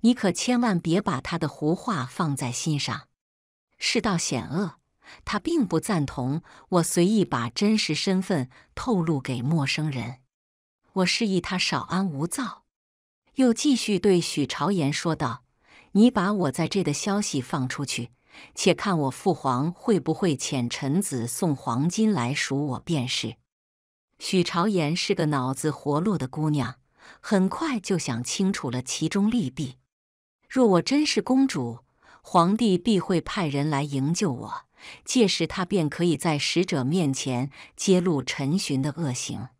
你可千万别把她的胡话放在心上。世道险恶，她并不赞同我随意把真实身份透露给陌生人。”我示意他少安无躁，又继续对许朝颜说道：“你把我在这的消息放出去，且看我父皇会不会遣臣子送黄金来赎我便是。”许朝颜是个脑子活络的姑娘，很快就想清楚了其中利弊。若我真是公主，皇帝必会派人来营救我，届时他便可以在使者面前揭露陈寻的恶行。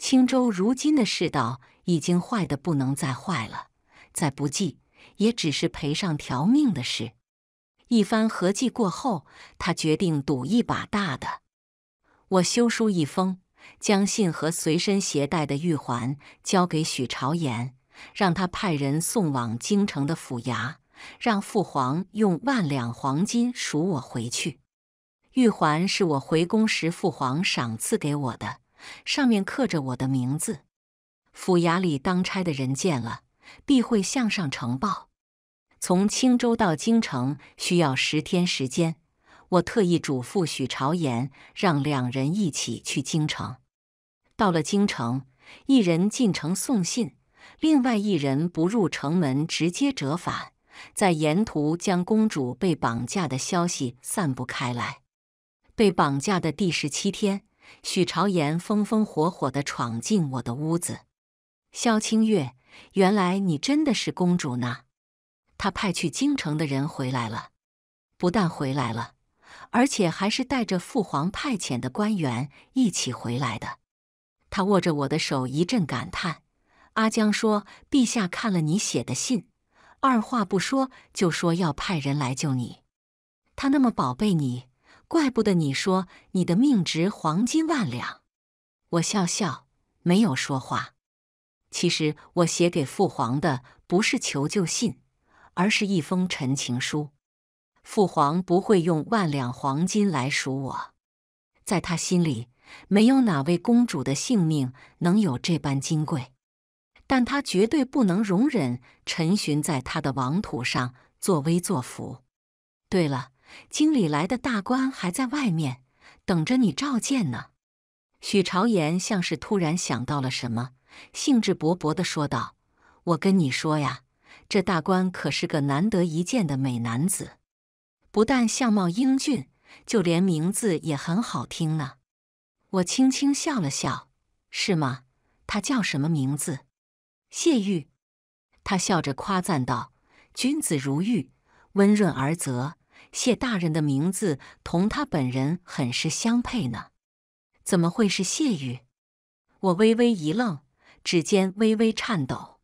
青州如今的世道已经坏的不能再坏了，再不济也只是赔上条命的事。一番合计过后，他决定赌一把大的。我修书一封，将信和随身携带的玉环交给许朝言，让他派人送往京城的府衙，让父皇用万两黄金赎我回去。玉环是我回宫时父皇赏赐给我的。上面刻着我的名字。府衙里当差的人见了，必会向上呈报。从青州到京城需要十天时间，我特意嘱咐许朝言，让两人一起去京城。到了京城，一人进城送信，另外一人不入城门，直接折返，在沿途将公主被绑架的消息散布开来。被绑架的第十七天。许朝言风风火火地闯进我的屋子。萧清月，原来你真的是公主呢！他派去京城的人回来了，不但回来了，而且还是带着父皇派遣的官员一起回来的。他握着我的手，一阵感叹。阿江说，陛下看了你写的信，二话不说就说要派人来救你。他那么宝贝你。怪不得你说你的命值黄金万两，我笑笑没有说话。其实我写给父皇的不是求救信，而是一封陈情书。父皇不会用万两黄金来赎我，在他心里，没有哪位公主的性命能有这般金贵。但他绝对不能容忍陈寻在他的王土上作威作福。对了。经理来的大官还在外面等着你召见呢。许朝言像是突然想到了什么，兴致勃勃地说道：“我跟你说呀，这大官可是个难得一见的美男子，不但相貌英俊，就连名字也很好听呢。”我轻轻笑了笑：“是吗？他叫什么名字？”谢玉。他笑着夸赞道：“君子如玉，温润而泽。”谢大人的名字同他本人很是相配呢，怎么会是谢玉？我微微一愣，指尖微微颤抖。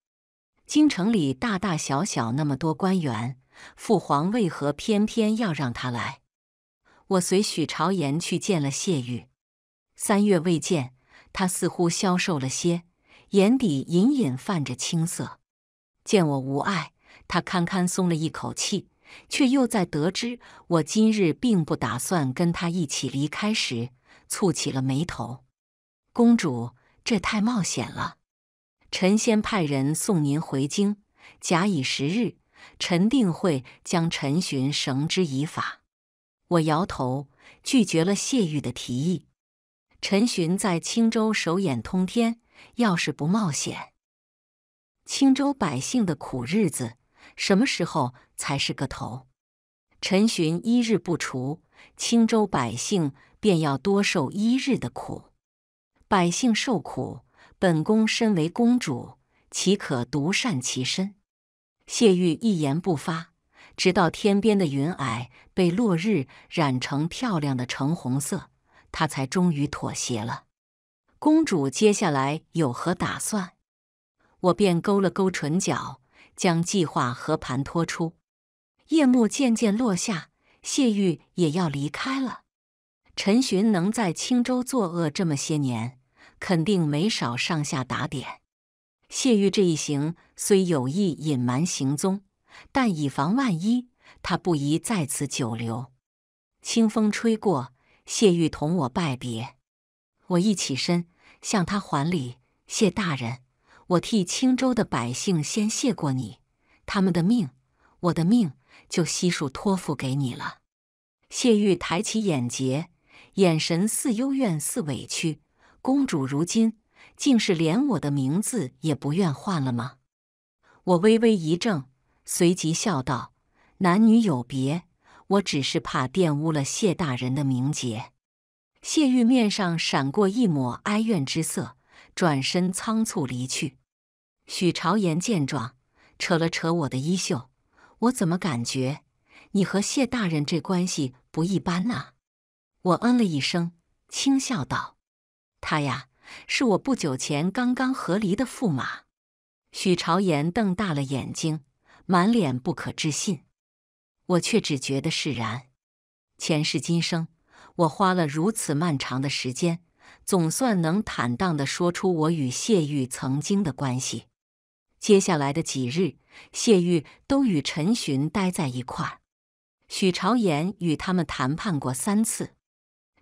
京城里大大小小那么多官员，父皇为何偏偏要让他来？我随许朝言去见了谢玉，三月未见，他似乎消瘦了些，眼底隐隐泛着青色。见我无碍，他堪堪松了一口气。却又在得知我今日并不打算跟他一起离开时，蹙起了眉头。公主，这太冒险了。臣先派人送您回京，假以时日，臣定会将陈寻绳之以法。我摇头拒绝了谢玉的提议。陈寻在青州手眼通天，要是不冒险，青州百姓的苦日子。什么时候才是个头？陈寻一日不除，青州百姓便要多受一日的苦。百姓受苦，本宫身为公主，岂可独善其身？谢玉一言不发，直到天边的云霭被落日染成漂亮的橙红色，他才终于妥协了。公主接下来有何打算？我便勾了勾唇角。将计划和盘托出。夜幕渐渐落下，谢玉也要离开了。陈寻能在青州作恶这么些年，肯定没少上下打点。谢玉这一行虽有意隐瞒行踪，但以防万一，他不宜在此久留。清风吹过，谢玉同我拜别。我一起身，向他还礼，谢大人。我替青州的百姓先谢过你，他们的命，我的命，就悉数托付给你了。谢玉抬起眼睫，眼神似幽怨似委屈。公主如今竟是连我的名字也不愿换了吗？我微微一怔，随即笑道：“男女有别，我只是怕玷污了谢大人的名节。”谢玉面上闪过一抹哀怨之色。转身仓促离去，许朝言见状，扯了扯我的衣袖：“我怎么感觉你和谢大人这关系不一般啊？”我嗯了一声，轻笑道：“他呀，是我不久前刚刚和离的驸马。”许朝言瞪大了眼睛，满脸不可置信。我却只觉得释然。前世今生，我花了如此漫长的时间。总算能坦荡的说出我与谢玉曾经的关系。接下来的几日，谢玉都与陈寻待在一块儿。许朝言与他们谈判过三次，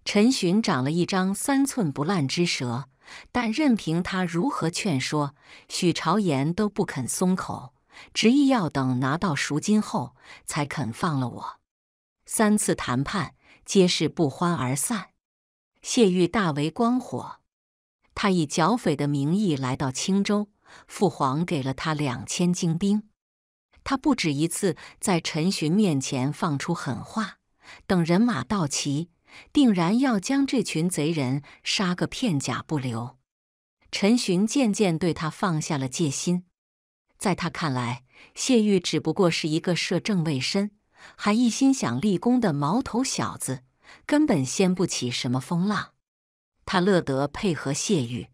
陈寻长了一张三寸不烂之舌，但任凭他如何劝说，许朝言都不肯松口，执意要等拿到赎金后才肯放了我。三次谈判皆是不欢而散。谢玉大为光火，他以剿匪的名义来到青州，父皇给了他两千精兵。他不止一次在陈寻面前放出狠话，等人马到齐，定然要将这群贼人杀个片甲不留。陈寻渐渐对他放下了戒心，在他看来，谢玉只不过是一个摄政未深，还一心想立功的毛头小子。根本掀不起什么风浪，他乐得配合谢玉。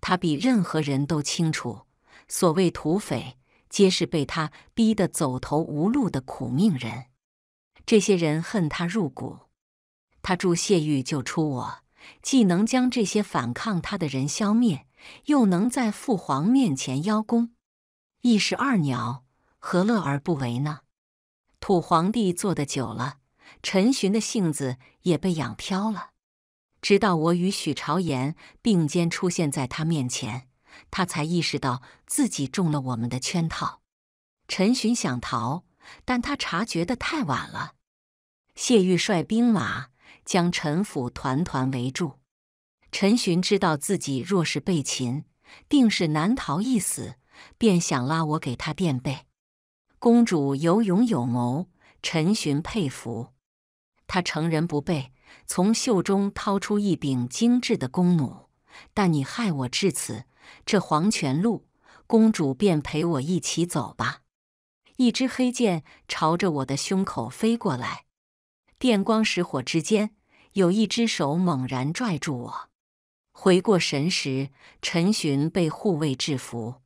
他比任何人都清楚，所谓土匪，皆是被他逼得走投无路的苦命人。这些人恨他入骨，他助谢玉救出我，既能将这些反抗他的人消灭，又能在父皇面前邀功，一石二鸟，何乐而不为呢？土皇帝做的久了。陈寻的性子也被养飘了，直到我与许朝言并肩出现在他面前，他才意识到自己中了我们的圈套。陈寻想逃，但他察觉得太晚了。谢玉率兵马将陈府团团围住。陈寻知道自己若是被擒，定是难逃一死，便想拉我给他垫背。公主有勇有谋，陈寻佩服。他成人不备，从袖中掏出一柄精致的弓弩。但你害我至此，这黄泉路，公主便陪我一起走吧。一支黑箭朝着我的胸口飞过来，电光石火之间，有一只手猛然拽住我。回过神时，陈寻被护卫制服，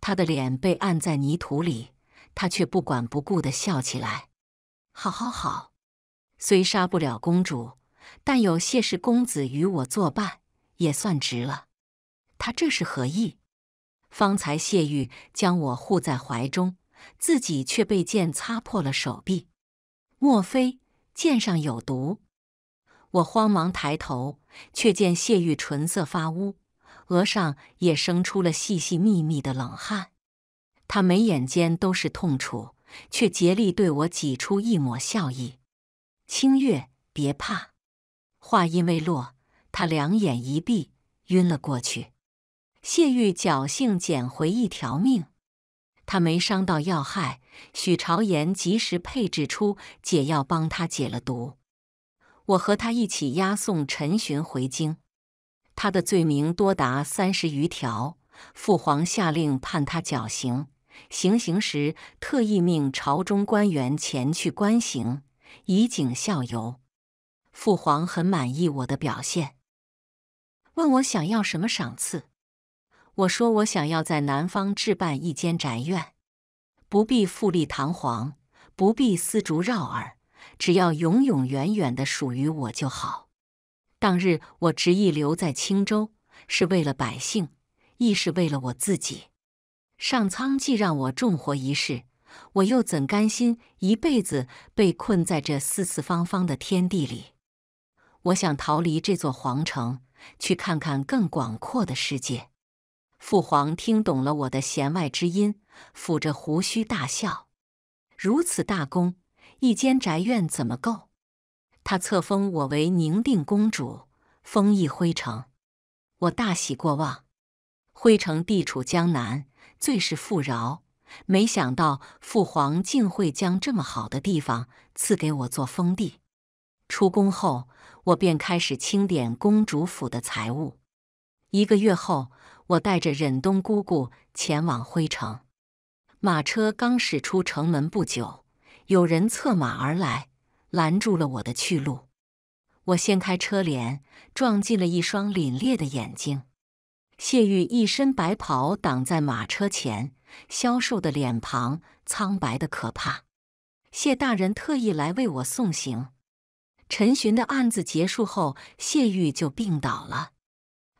他的脸被按在泥土里，他却不管不顾的笑起来：“好好好。”虽杀不了公主，但有谢氏公子与我作伴，也算值了。他这是何意？方才谢玉将我护在怀中，自己却被剑擦破了手臂，莫非剑上有毒？我慌忙抬头，却见谢玉唇色发乌，额上也生出了细细密密的冷汗。他眉眼间都是痛楚，却竭力对我挤出一抹笑意。清月，别怕！话音未落，他两眼一闭，晕了过去。谢玉侥幸捡回一条命，他没伤到要害。许朝言及时配制出解药，帮他解了毒。我和他一起押送陈寻回京，他的罪名多达三十余条，父皇下令判他绞刑。行刑时，特意命朝中官员前去观刑。以儆效尤，父皇很满意我的表现，问我想要什么赏赐。我说我想要在南方置办一间宅院，不必富丽堂皇，不必丝竹绕耳，只要永永远远的属于我就好。当日我执意留在青州，是为了百姓，亦是为了我自己。上苍既让我重活一世。我又怎甘心一辈子被困在这四四方方的天地里？我想逃离这座皇城，去看看更广阔的世界。父皇听懂了我的弦外之音，抚着胡须大笑。如此大功，一间宅院怎么够？他册封我为宁定公主，封邑徽城。我大喜过望。徽城地处江南，最是富饶。没想到父皇竟会将这么好的地方赐给我做封地。出宫后，我便开始清点公主府的财物。一个月后，我带着忍冬姑姑前往徽城。马车刚驶出城门不久，有人策马而来，拦住了我的去路。我掀开车帘，撞进了一双凛冽的眼睛。谢玉一身白袍挡在马车前。消瘦的脸庞，苍白的可怕。谢大人特意来为我送行。陈寻的案子结束后，谢玉就病倒了。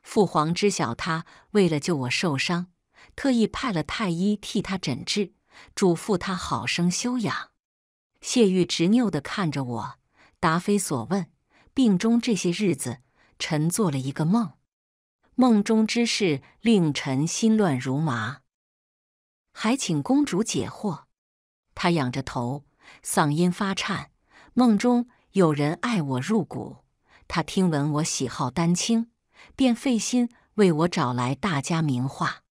父皇知晓他为了救我受伤，特意派了太医替他诊治，嘱咐他好生休养。谢玉执拗地看着我，答非所问。病中这些日子，臣做了一个梦，梦中之事令臣心乱如麻。还请公主解惑。她仰着头，嗓音发颤。梦中有人爱我入骨，他听闻我喜好丹青，便费心为我找来大家名画。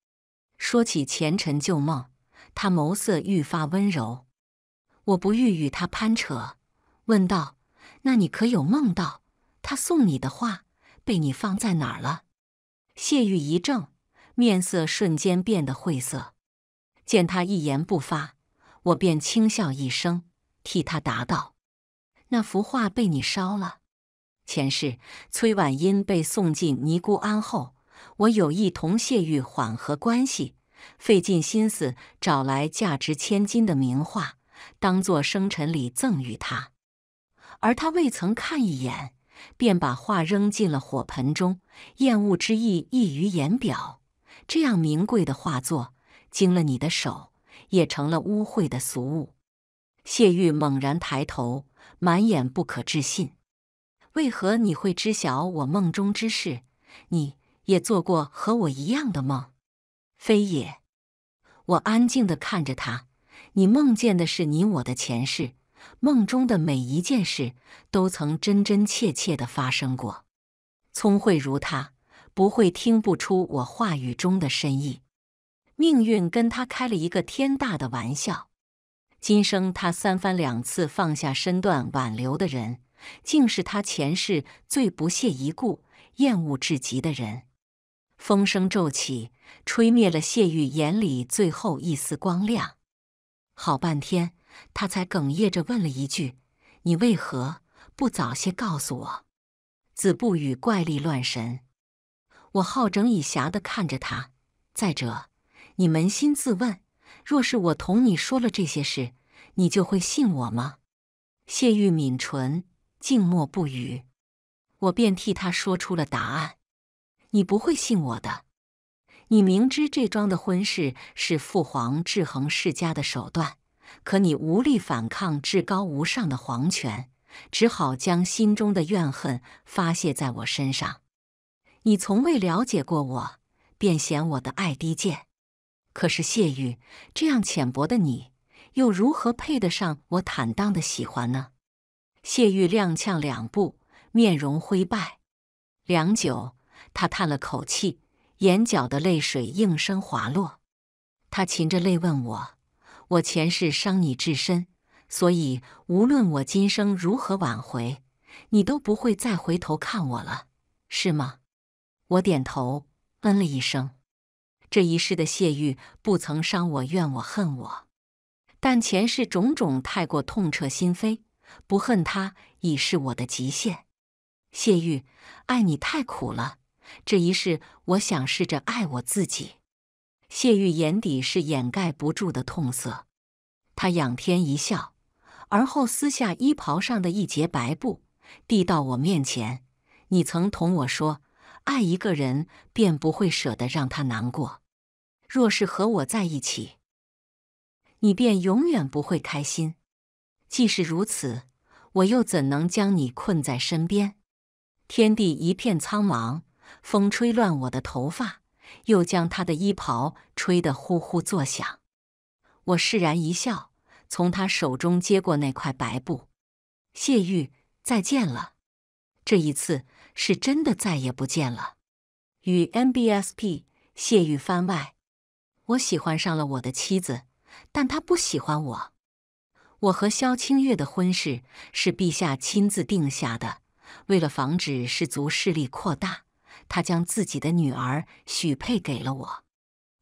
说起前尘旧梦，他眸色愈发温柔。我不欲与他攀扯，问道：“那你可有梦到他送你的话被你放在哪儿了？”谢玉一怔，面色瞬间变得晦涩。见他一言不发，我便轻笑一声，替他答道：“那幅画被你烧了。前世崔婉音被送进尼姑庵后，我有意同谢玉缓和关系，费尽心思找来价值千金的名画，当做生辰礼赠与他，而他未曾看一眼，便把画扔进了火盆中，厌恶之意溢于言表。这样名贵的画作。”惊了你的手，也成了污秽的俗物。谢玉猛然抬头，满眼不可置信：“为何你会知晓我梦中之事？你也做过和我一样的梦？”非也，我安静地看着他。你梦见的是你我的前世，梦中的每一件事都曾真真切切的发生过。聪慧如他，不会听不出我话语中的深意。命运跟他开了一个天大的玩笑，今生他三番两次放下身段挽留的人，竟是他前世最不屑一顾、厌恶至极的人。风声骤起，吹灭了谢玉眼里最后一丝光亮。好半天，他才哽咽着问了一句：“你为何不早些告诉我？”子不语怪力乱神。我好整以暇的看着他。再者。你扪心自问，若是我同你说了这些事，你就会信我吗？谢玉抿唇，静默不语。我便替他说出了答案：你不会信我的。你明知这桩的婚事是父皇制衡世家的手段，可你无力反抗至高无上的皇权，只好将心中的怨恨发泄在我身上。你从未了解过我，便嫌我的爱低贱。可是谢玉，这样浅薄的你，又如何配得上我坦荡的喜欢呢？谢玉踉跄两步，面容灰败。良久，他叹了口气，眼角的泪水应声滑落。他噙着泪问我：“我前世伤你至深，所以无论我今生如何挽回，你都不会再回头看我了，是吗？”我点头，嗯了一声。这一世的谢玉不曾伤我、怨我、恨我，但前世种种太过痛彻心扉，不恨他已是我的极限。谢玉，爱你太苦了。这一世，我想试着爱我自己。谢玉眼底是掩盖不住的痛色，他仰天一笑，而后撕下衣袍上的一截白布，递到我面前。你曾同我说。爱一个人，便不会舍得让他难过。若是和我在一起，你便永远不会开心。既是如此，我又怎能将你困在身边？天地一片苍茫，风吹乱我的头发，又将他的衣袍吹得呼呼作响。我释然一笑，从他手中接过那块白布，谢玉，再见了。这一次。是真的再也不见了。与 MBSP 谢玉番外，我喜欢上了我的妻子，但她不喜欢我。我和萧清月的婚事是陛下亲自定下的，为了防止氏族势力扩大，他将自己的女儿许配给了我。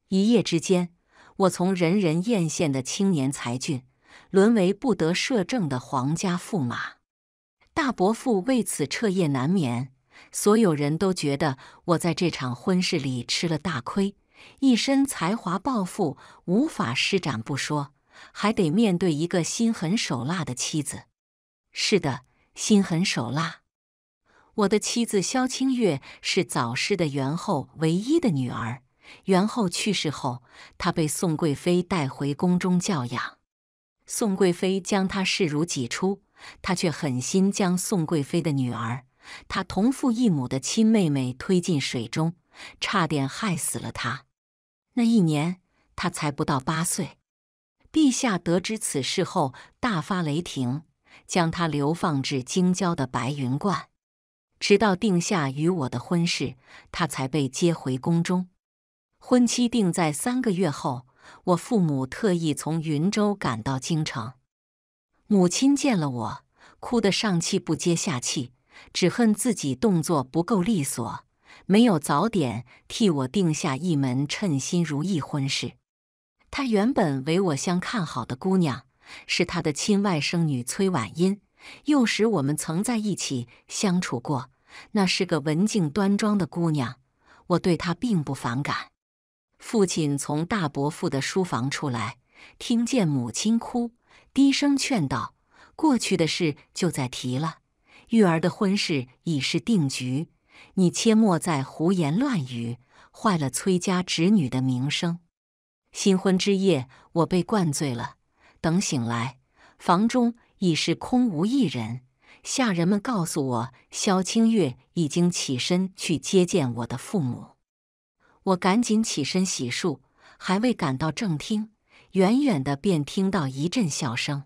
一夜之间，我从人人艳羡的青年才俊，沦为不得摄政的皇家驸马。大伯父为此彻夜难眠。所有人都觉得我在这场婚事里吃了大亏，一身才华抱负无法施展不说，还得面对一个心狠手辣的妻子。是的，心狠手辣。我的妻子萧清月是早逝的元后唯一的女儿。元后去世后，她被宋贵妃带回宫中教养。宋贵妃将她视如己出，她却狠心将宋贵妃的女儿。他同父异母的亲妹妹推进水中，差点害死了他。那一年他才不到八岁。陛下得知此事后大发雷霆，将他流放至京郊的白云观。直到定下与我的婚事，他才被接回宫中。婚期定在三个月后，我父母特意从云州赶到京城。母亲见了我，哭得上气不接下气。只恨自己动作不够利索，没有早点替我定下一门称心如意婚事。他原本为我相看好的姑娘是他的亲外甥女崔婉音，幼时我们曾在一起相处过，那是个文静端庄的姑娘，我对她并不反感。父亲从大伯父的书房出来，听见母亲哭，低声劝道：“过去的事就再提了。”玉儿的婚事已是定局，你切莫再胡言乱语，坏了崔家侄女的名声。新婚之夜，我被灌醉了，等醒来，房中已是空无一人。下人们告诉我，萧清月已经起身去接见我的父母。我赶紧起身洗漱，还未赶到正厅，远远的便听到一阵笑声。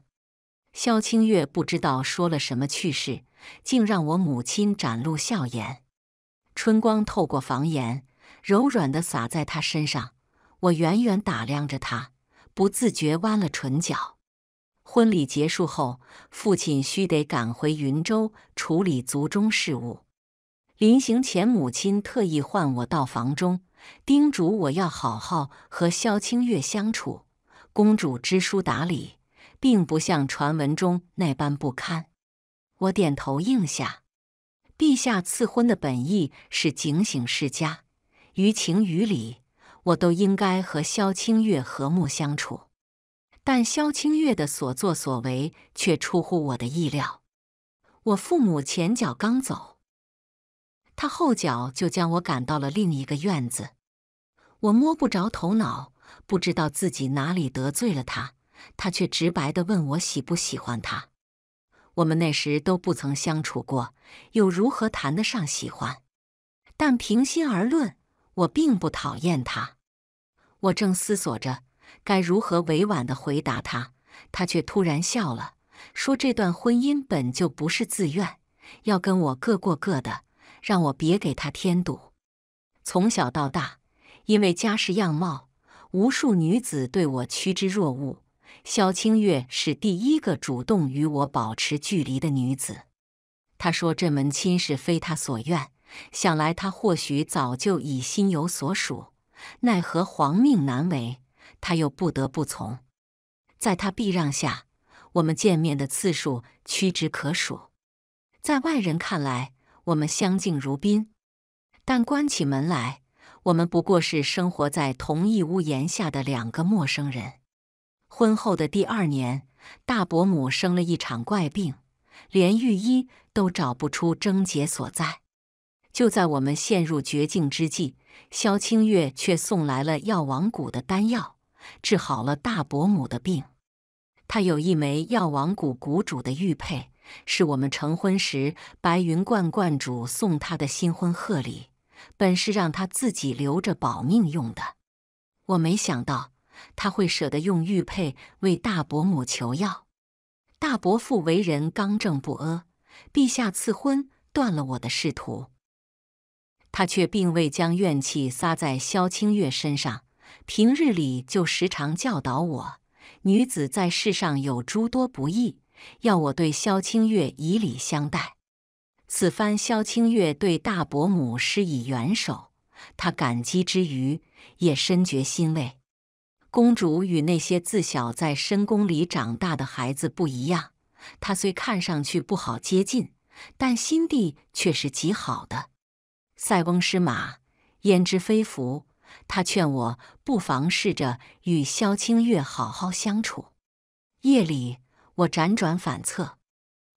萧清月不知道说了什么趣事。竟让我母亲展露笑颜，春光透过房檐，柔软地洒在她身上。我远远打量着她，不自觉弯了唇角。婚礼结束后，父亲须得赶回云州处理族中事务。临行前，母亲特意唤我到房中，叮嘱我要好好和萧清月相处。公主知书达理，并不像传闻中那般不堪。我点头应下，陛下赐婚的本意是警醒世家，于情于理，我都应该和萧清月和睦相处。但萧清月的所作所为却出乎我的意料，我父母前脚刚走，他后脚就将我赶到了另一个院子，我摸不着头脑，不知道自己哪里得罪了他，他却直白的问我喜不喜欢他。我们那时都不曾相处过，又如何谈得上喜欢？但平心而论，我并不讨厌他。我正思索着该如何委婉地回答他，他却突然笑了，说：“这段婚姻本就不是自愿，要跟我各过各的，让我别给他添堵。”从小到大，因为家世样貌，无数女子对我趋之若鹜。萧清月是第一个主动与我保持距离的女子。她说：“这门亲事非她所愿，想来她或许早就已心有所属，奈何皇命难违，她又不得不从。”在她避让下，我们见面的次数屈指可数。在外人看来，我们相敬如宾；但关起门来，我们不过是生活在同一屋檐下的两个陌生人。婚后的第二年，大伯母生了一场怪病，连御医都找不出症结所在。就在我们陷入绝境之际，萧清月却送来了药王谷的丹药，治好了大伯母的病。他有一枚药王谷谷主的玉佩，是我们成婚时白云观观主送他的新婚贺礼，本是让他自己留着保命用的。我没想到。他会舍得用玉佩为大伯母求药。大伯父为人刚正不阿，陛下赐婚断了我的仕途，他却并未将怨气撒在萧清月身上。平日里就时常教导我，女子在世上有诸多不易，要我对萧清月以礼相待。此番萧清月对大伯母施以援手，他感激之余也深觉欣慰。公主与那些自小在深宫里长大的孩子不一样，她虽看上去不好接近，但心地却是极好的。塞翁失马，焉知非福？她劝我不妨试着与萧清月好好相处。夜里，我辗转反侧。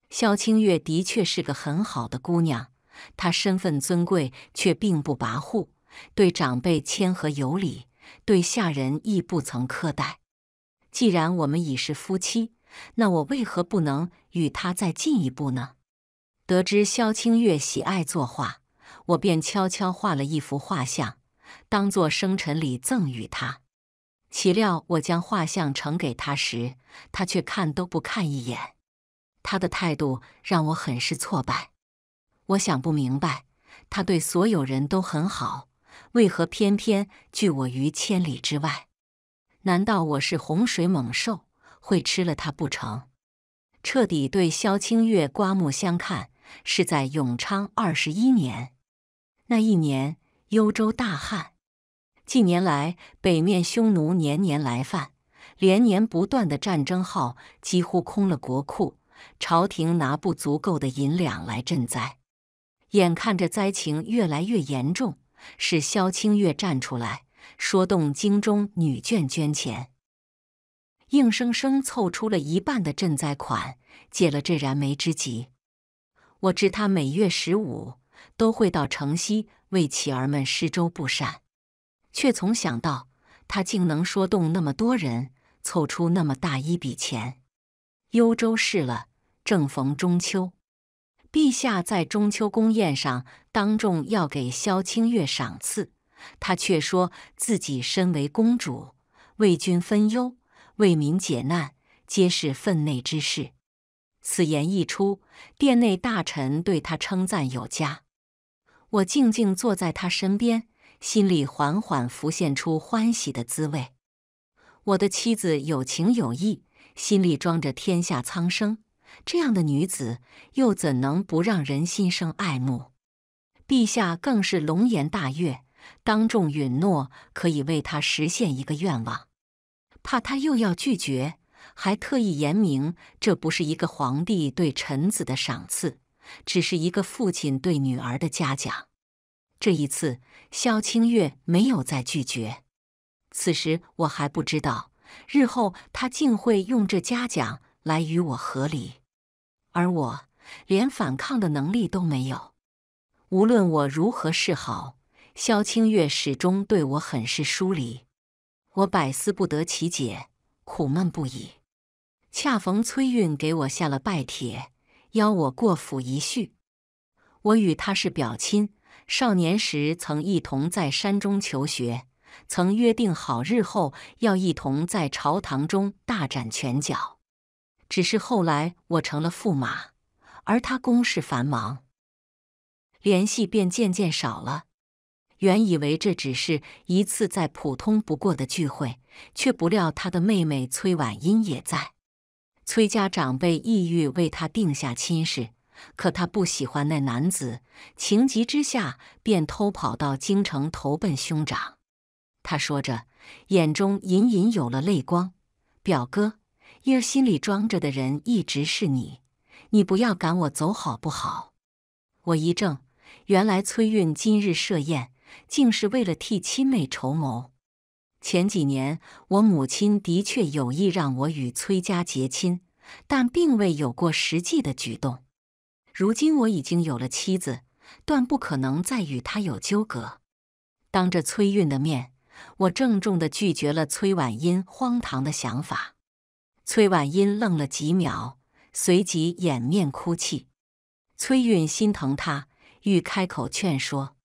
萧清月的确是个很好的姑娘，她身份尊贵，却并不跋扈，对长辈谦和有礼。对下人亦不曾苛待。既然我们已是夫妻，那我为何不能与他再进一步呢？得知萧清月喜爱作画，我便悄悄画了一幅画像，当做生辰礼赠予他。岂料我将画像呈给他时，他却看都不看一眼。他的态度让我很是挫败。我想不明白，他对所有人都很好。为何偏偏拒我于千里之外？难道我是洪水猛兽，会吃了他不成？彻底对萧清月刮目相看，是在永昌二十一年。那一年，幽州大旱，近年来北面匈奴年年来犯，连年不断的战争号几乎空了国库，朝廷拿不足够的银两来赈灾，眼看着灾情越来越严重。是萧清月站出来，说动京中女眷捐钱，硬生生凑出了一半的赈灾款，解了这燃眉之急。我知他每月十五都会到城西为乞儿们施粥布善，却从想到他竟能说动那么多人，凑出那么大一笔钱。幽州事了，正逢中秋。陛下在中秋宫宴上当众要给萧清月赏赐，他却说自己身为公主，为君分忧，为民解难，皆是分内之事。此言一出，殿内大臣对他称赞有加。我静静坐在他身边，心里缓缓浮现出欢喜的滋味。我的妻子有情有义，心里装着天下苍生。这样的女子又怎能不让人心生爱慕？陛下更是龙颜大悦，当众允诺可以为她实现一个愿望。怕她又要拒绝，还特意言明这不是一个皇帝对臣子的赏赐，只是一个父亲对女儿的嘉奖。这一次，萧清月没有再拒绝。此时我还不知道，日后她竟会用这嘉奖来与我和离。而我连反抗的能力都没有，无论我如何示好，萧清月始终对我很是疏离，我百思不得其解，苦闷不已。恰逢崔运给我下了拜帖，邀我过府一叙。我与他是表亲，少年时曾一同在山中求学，曾约定好日后要一同在朝堂中大展拳脚。只是后来我成了驸马，而他公事繁忙，联系便渐渐少了。原以为这只是一次再普通不过的聚会，却不料他的妹妹崔婉音也在。崔家长辈意欲为他定下亲事，可他不喜欢那男子，情急之下便偷跑到京城投奔兄长。他说着，眼中隐隐有了泪光，表哥。因儿心里装着的人一直是你，你不要赶我走好不好？我一怔，原来崔运今日设宴，竟是为了替亲妹筹谋。前几年我母亲的确有意让我与崔家结亲，但并未有过实际的举动。如今我已经有了妻子，断不可能再与他有纠葛。当着崔运的面，我郑重地拒绝了崔婉音荒唐的想法。崔婉音愣了几秒，随即掩面哭泣。崔运心疼她，欲开口劝说，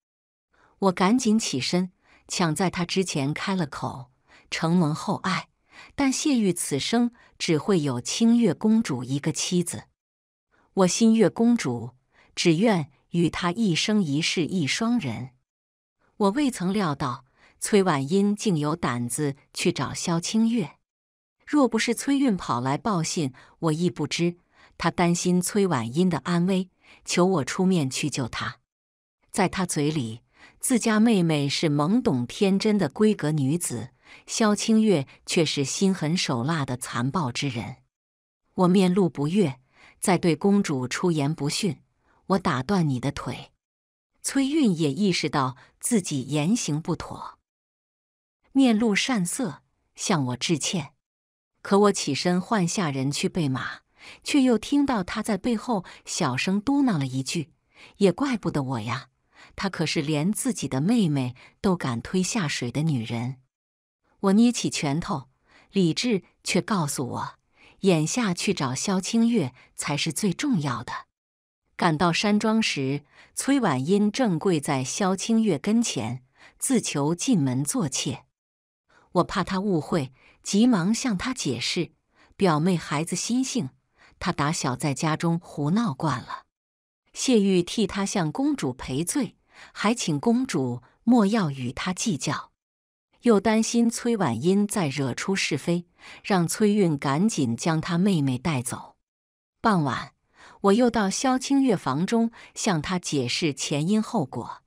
我赶紧起身，抢在她之前开了口：“承蒙厚爱，但谢玉此生只会有清月公主一个妻子。我新月公主只愿与她一生一世一双人。”我未曾料到，崔婉音竟有胆子去找萧清月。若不是崔运跑来报信，我亦不知。他担心崔婉音的安危，求我出面去救她。在他嘴里，自家妹妹是懵懂天真的闺阁女子，萧清月却是心狠手辣的残暴之人。我面露不悦，在对公主出言不逊，我打断你的腿。崔运也意识到自己言行不妥，面露善色，向我致歉。可我起身换下人去备马，却又听到他在背后小声嘟囔了一句：“也怪不得我呀，她可是连自己的妹妹都敢推下水的女人。”我捏起拳头，理智却告诉我，眼下去找萧清月才是最重要的。赶到山庄时，崔婉音正跪在萧清月跟前，自求进门做妾。我怕她误会。急忙向他解释，表妹孩子心性，她打小在家中胡闹惯了。谢玉替他向公主赔罪，还请公主莫要与他计较。又担心崔婉音再惹出是非，让崔运赶紧将他妹妹带走。傍晚，我又到萧清月房中向她解释前因后果，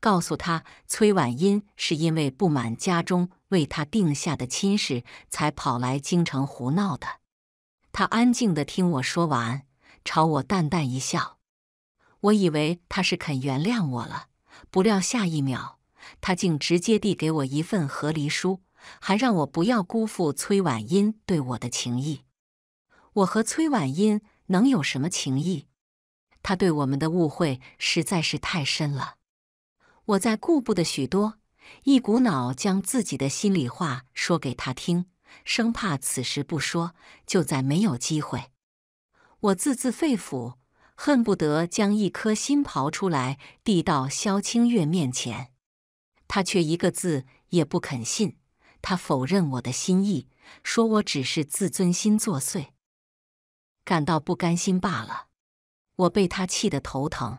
告诉她崔婉音是因为不满家中。为他定下的亲事，才跑来京城胡闹的。他安静的听我说完，朝我淡淡一笑。我以为他是肯原谅我了，不料下一秒，他竟直接递给我一份和离书，还让我不要辜负崔婉音对我的情意。我和崔婉音能有什么情谊？他对我们的误会实在是太深了。我在顾不得许多。一股脑将自己的心里话说给他听，生怕此时不说就再没有机会。我字字肺腑，恨不得将一颗心刨出来递到萧清月面前，他却一个字也不肯信，他否认我的心意，说我只是自尊心作祟，感到不甘心罢了。我被他气得头疼，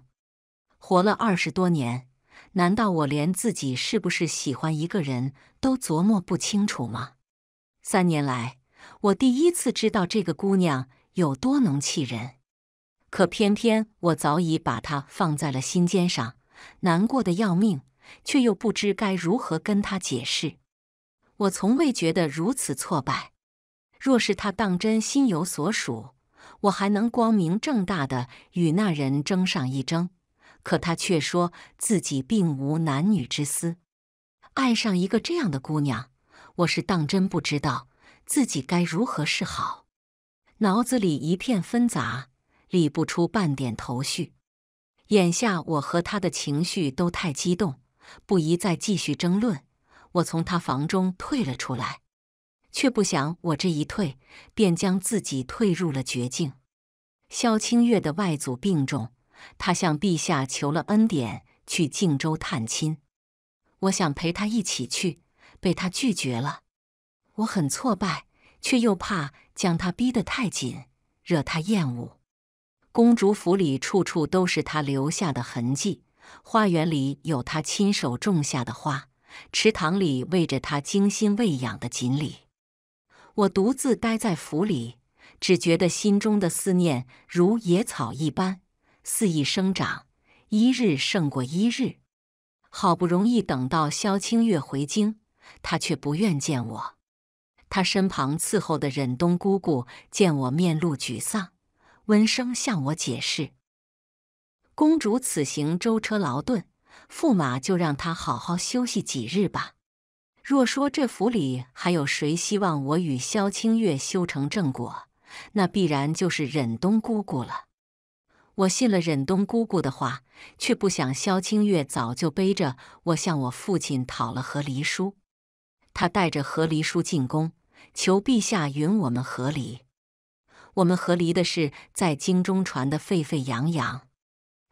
活了二十多年。难道我连自己是不是喜欢一个人都琢磨不清楚吗？三年来，我第一次知道这个姑娘有多能气人。可偏偏我早已把她放在了心尖上，难过的要命，却又不知该如何跟她解释。我从未觉得如此挫败。若是她当真心有所属，我还能光明正大的与那人争上一争。可他却说自己并无男女之私。爱上一个这样的姑娘，我是当真不知道自己该如何是好，脑子里一片纷杂，理不出半点头绪。眼下我和他的情绪都太激动，不宜再继续争论。我从他房中退了出来，却不想我这一退，便将自己退入了绝境。萧清月的外祖病重。他向陛下求了恩典，去靖州探亲。我想陪他一起去，被他拒绝了。我很挫败，却又怕将他逼得太紧，惹他厌恶。公主府里处处都是他留下的痕迹，花园里有他亲手种下的花，池塘里喂着他精心喂养的锦鲤。我独自待在府里，只觉得心中的思念如野草一般。肆意生长，一日胜过一日。好不容易等到萧清月回京，她却不愿见我。她身旁伺候的忍冬姑姑见我面露沮丧，温声向我解释：“公主此行舟车劳顿，驸马就让她好好休息几日吧。若说这府里还有谁希望我与萧清月修成正果，那必然就是忍冬姑姑了。”我信了忍冬姑姑的话，却不想萧清月早就背着我向我父亲讨了和离书。他带着和离书进宫，求陛下允我们和离。我们和离的事在京中传得沸沸扬扬，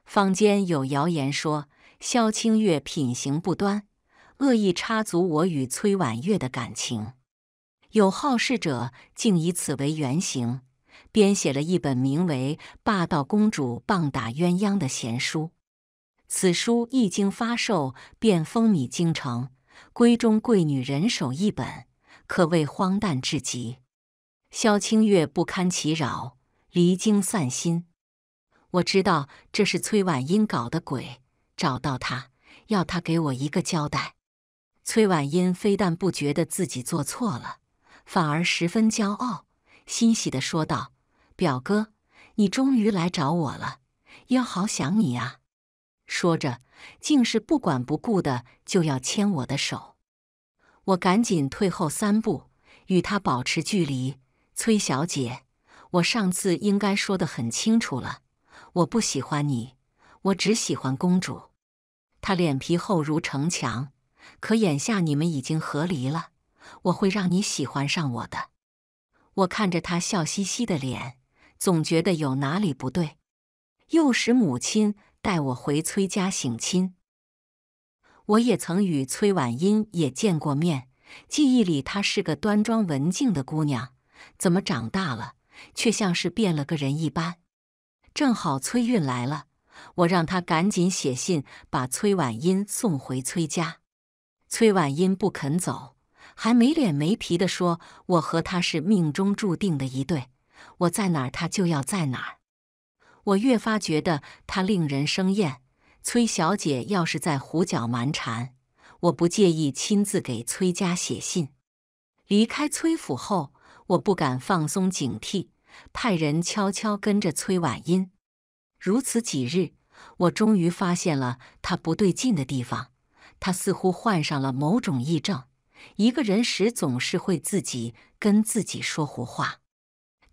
坊间有谣言说萧清月品行不端，恶意插足我与崔婉月的感情。有好事者竟以此为原型。编写了一本名为《霸道公主棒打鸳鸯》的闲书，此书一经发售便风靡京城，闺中贵女人手一本，可谓荒诞至极。萧清月不堪其扰，离京散心。我知道这是崔婉音搞的鬼，找到他，要他给我一个交代。崔婉音非但不觉得自己做错了，反而十分骄傲，欣喜地说道。表哥，你终于来找我了，幺好想你啊！说着，竟是不管不顾的就要牵我的手。我赶紧退后三步，与他保持距离。崔小姐，我上次应该说得很清楚了，我不喜欢你，我只喜欢公主。她脸皮厚如城墙，可眼下你们已经和离了，我会让你喜欢上我的。我看着他笑嘻嘻的脸。总觉得有哪里不对，幼时母亲带我回崔家省亲，我也曾与崔婉音也见过面，记忆里她是个端庄文静的姑娘，怎么长大了却像是变了个人一般？正好崔运来了，我让他赶紧写信把崔婉音送回崔家。崔婉音不肯走，还没脸没皮的说我和他是命中注定的一对。我在哪儿，他就要在哪儿。我越发觉得他令人生厌。崔小姐要是在胡搅蛮缠，我不介意亲自给崔家写信。离开崔府后，我不敢放松警惕，派人悄悄跟着崔婉音。如此几日，我终于发现了他不对劲的地方。他似乎患上了某种癔症，一个人时总是会自己跟自己说胡话。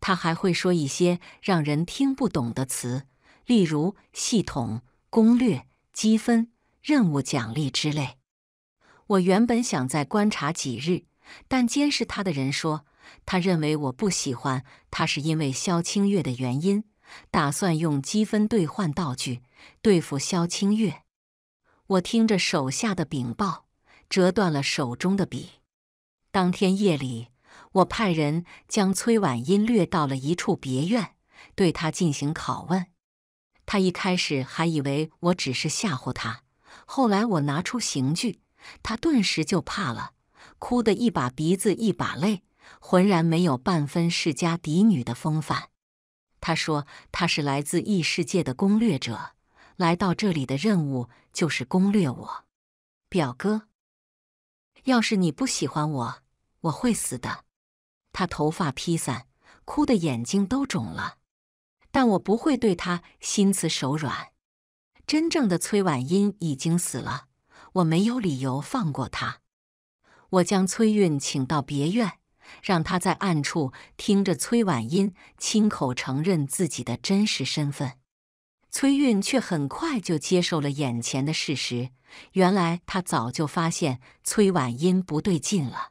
他还会说一些让人听不懂的词，例如系统、攻略、积分、任务奖励之类。我原本想再观察几日，但监视他的人说，他认为我不喜欢他是因为萧清月的原因，打算用积分兑换道具对付萧清月。我听着手下的禀报，折断了手中的笔。当天夜里。我派人将崔婉音掠到了一处别院，对她进行拷问。她一开始还以为我只是吓唬她，后来我拿出刑具，她顿时就怕了，哭的一把鼻子一把泪，浑然没有半分世家嫡女的风范。她说她是来自异世界的攻略者，来到这里的任务就是攻略我。表哥，要是你不喜欢我，我会死的。他头发披散，哭的眼睛都肿了，但我不会对他心慈手软。真正的崔婉音已经死了，我没有理由放过他。我将崔运请到别院，让他在暗处听着崔婉音亲口承认自己的真实身份。崔运却很快就接受了眼前的事实，原来他早就发现崔婉音不对劲了，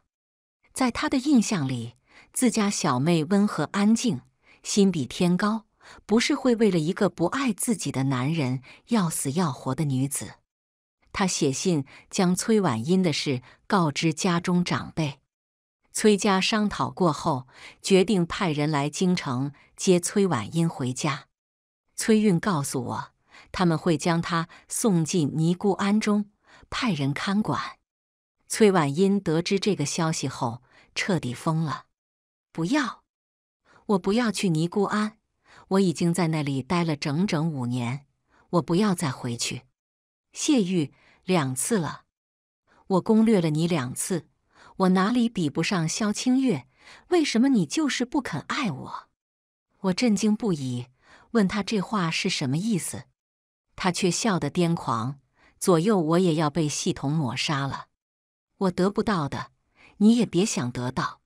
在他的印象里。自家小妹温和安静，心比天高，不是会为了一个不爱自己的男人要死要活的女子。他写信将崔婉音的事告知家中长辈，崔家商讨过后，决定派人来京城接崔婉音回家。崔运告诉我，他们会将她送进尼姑庵中，派人看管。崔婉音得知这个消息后，彻底疯了。不要，我不要去尼姑庵，我已经在那里待了整整五年，我不要再回去。谢玉两次了，我攻略了你两次，我哪里比不上萧清月？为什么你就是不肯爱我？我震惊不已，问他这话是什么意思，他却笑得癫狂。左右我也要被系统抹杀了，我得不到的，你也别想得到。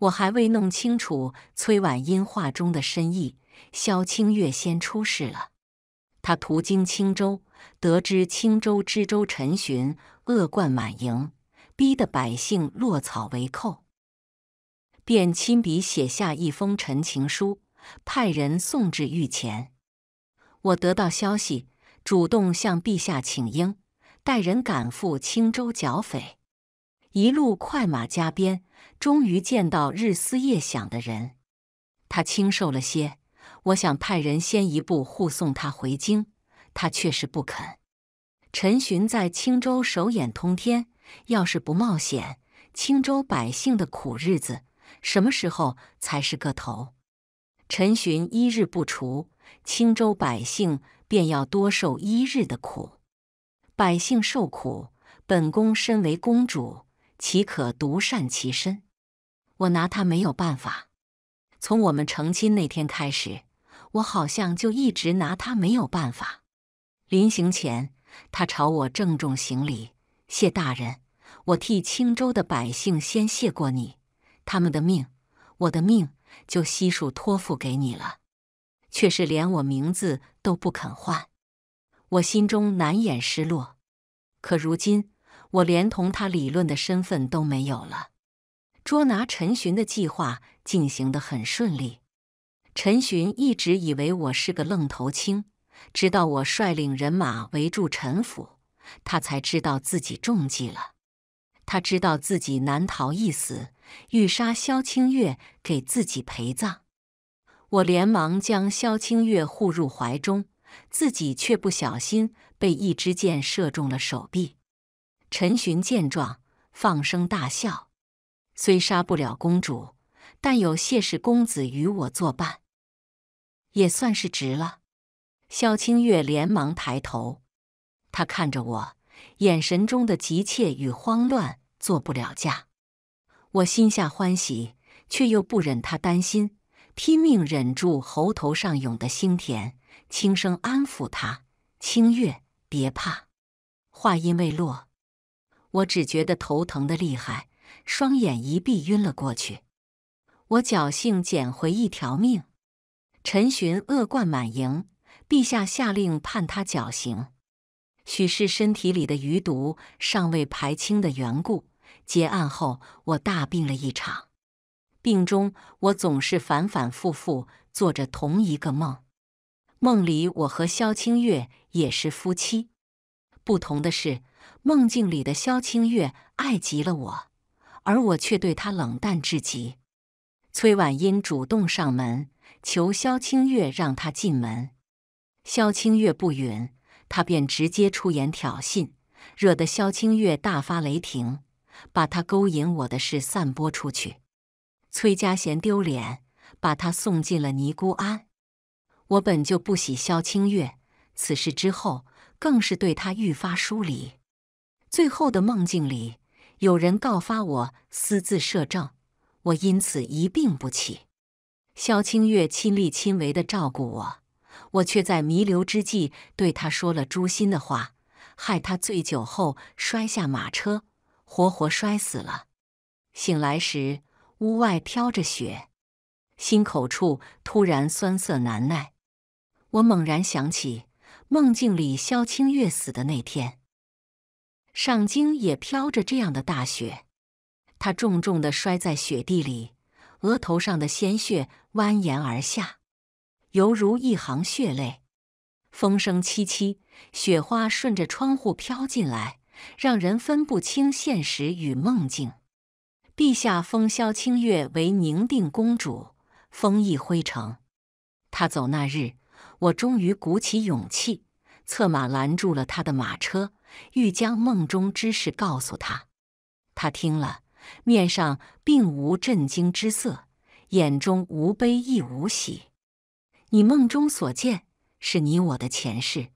我还未弄清楚崔婉音话中的深意，萧清月先出事了。他途经青州，得知青州知州陈寻恶贯满盈，逼得百姓落草为寇，便亲笔写下一封陈情书，派人送至御前。我得到消息，主动向陛下请缨，带人赶赴青州剿匪。一路快马加鞭，终于见到日思夜想的人。他清瘦了些，我想派人先一步护送他回京，他却是不肯。陈寻在青州手眼通天，要是不冒险，青州百姓的苦日子什么时候才是个头？陈寻一日不除，青州百姓便要多受一日的苦。百姓受苦，本宫身为公主。岂可独善其身？我拿他没有办法。从我们成亲那天开始，我好像就一直拿他没有办法。临行前，他朝我郑重行礼：“谢大人，我替青州的百姓先谢过你，他们的命，我的命，就悉数托付给你了。”却是连我名字都不肯换，我心中难掩失落。可如今，我连同他理论的身份都没有了。捉拿陈寻的计划进行得很顺利。陈寻一直以为我是个愣头青，直到我率领人马围住陈府，他才知道自己中计了。他知道自己难逃一死，欲杀萧清月给自己陪葬。我连忙将萧清月护入怀中，自己却不小心被一支箭射中了手臂。陈寻见状，放声大笑。虽杀不了公主，但有谢氏公子与我作伴，也算是值了。萧清月连忙抬头，他看着我，眼神中的急切与慌乱做不了假。我心下欢喜，却又不忍他担心，拼命忍住喉头上涌的腥甜，轻声安抚他：“清月，别怕。”话音未落。我只觉得头疼的厉害，双眼一闭，晕了过去。我侥幸捡回一条命。陈寻恶贯满盈，陛下下令判他绞刑。许是身体里的余毒尚未排清的缘故，结案后我大病了一场。病中，我总是反反复复做着同一个梦。梦里，我和萧清月也是夫妻。不同的是。梦境里的萧清月爱极了我，而我却对她冷淡至极。崔婉英主动上门求萧清月让她进门，萧清月不允，她便直接出言挑衅，惹得萧清月大发雷霆，把她勾引我的事散播出去。崔家嫌丢脸，把她送进了尼姑庵。我本就不喜萧清月，此事之后更是对她愈发疏离。最后的梦境里，有人告发我私自摄政，我因此一病不起。萧清月亲力亲为的照顾我，我却在弥留之际对他说了诛心的话，害他醉酒后摔下马车，活活摔死了。醒来时，屋外飘着雪，心口处突然酸涩难耐，我猛然想起梦境里萧清月死的那天。上京也飘着这样的大雪，他重重的摔在雪地里，额头上的鲜血蜿蜒而下，犹如一行血泪。风声凄凄，雪花顺着窗户飘进来，让人分不清现实与梦境。陛下封萧清月为宁定公主，封邑徽城。他走那日，我终于鼓起勇气，策马拦住了他的马车。欲将梦中之事告诉他，他听了面上并无震惊之色，眼中无悲亦无喜。你梦中所见是你我的前世。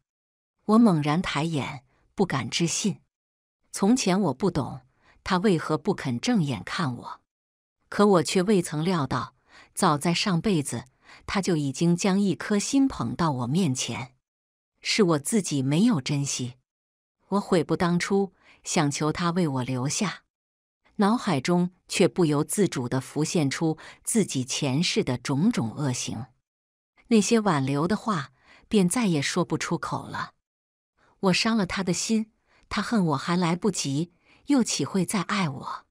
我猛然抬眼，不敢置信。从前我不懂他为何不肯正眼看我，可我却未曾料到，早在上辈子他就已经将一颗心捧到我面前，是我自己没有珍惜。我悔不当初，想求他为我留下，脑海中却不由自主的浮现出自己前世的种种恶行，那些挽留的话便再也说不出口了。我伤了他的心，他恨我还来不及，又岂会再爱我？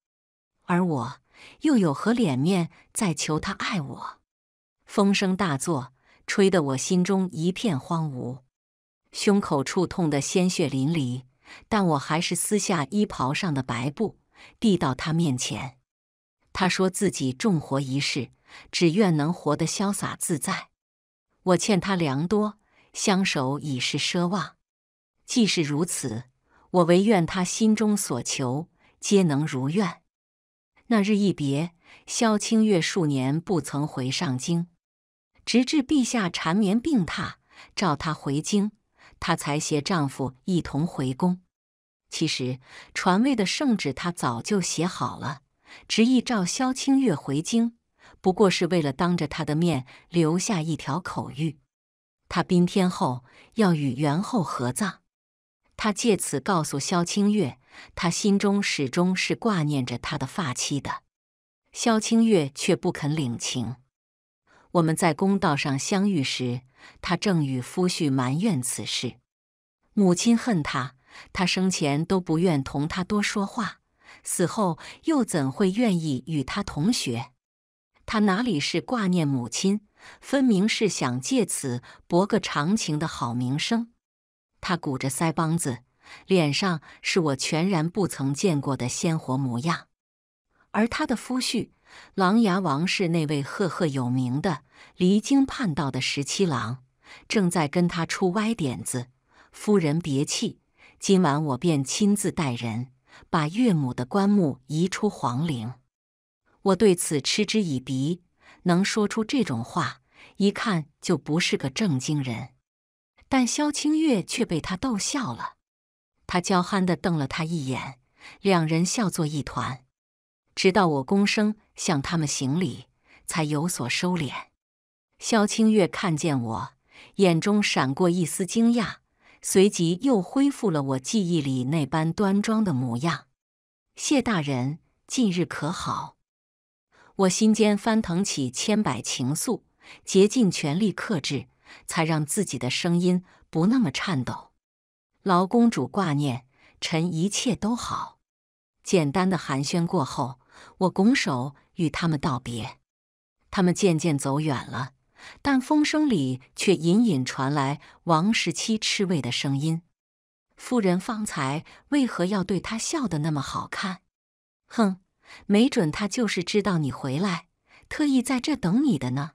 而我又有何脸面再求他爱我？风声大作，吹得我心中一片荒芜，胸口处痛的鲜血淋漓。但我还是撕下衣袍上的白布，递到他面前。他说自己重活一世，只愿能活得潇洒自在。我欠他良多，相守已是奢望。既是如此，我唯愿他心中所求皆能如愿。那日一别，萧清月数年不曾回上京，直至陛下缠绵病榻，召他回京。她才携丈夫一同回宫。其实传位的圣旨她早就写好了，执意召萧清月回京，不过是为了当着她的面留下一条口谕：她宾天后要与元后合葬。她借此告诉萧清月，她心中始终是挂念着她的发妻的。萧清月却不肯领情。我们在公道上相遇时。他正与夫婿埋怨此事，母亲恨他，他生前都不愿同他多说话，死后又怎会愿意与他同学？他哪里是挂念母亲，分明是想借此博个长情的好名声。他鼓着腮帮子，脸上是我全然不曾见过的鲜活模样，而他的夫婿，琅琊王氏那位赫赫有名的。离经叛道的十七郎正在跟他出歪点子，夫人别气，今晚我便亲自带人把岳母的棺木移出皇陵。我对此嗤之以鼻，能说出这种话，一看就不是个正经人。但萧清月却被他逗笑了，他娇憨地瞪了他一眼，两人笑作一团，直到我躬身向他们行礼，才有所收敛。萧清月看见我，眼中闪过一丝惊讶，随即又恢复了我记忆里那般端庄的模样。谢大人，近日可好？我心间翻腾起千百情愫，竭尽全力克制，才让自己的声音不那么颤抖。劳公主挂念，臣一切都好。简单的寒暄过后，我拱手与他们道别，他们渐渐走远了。但风声里却隐隐传来王十七吃味的声音。夫人方才为何要对他笑得那么好看？哼，没准他就是知道你回来，特意在这等你的呢。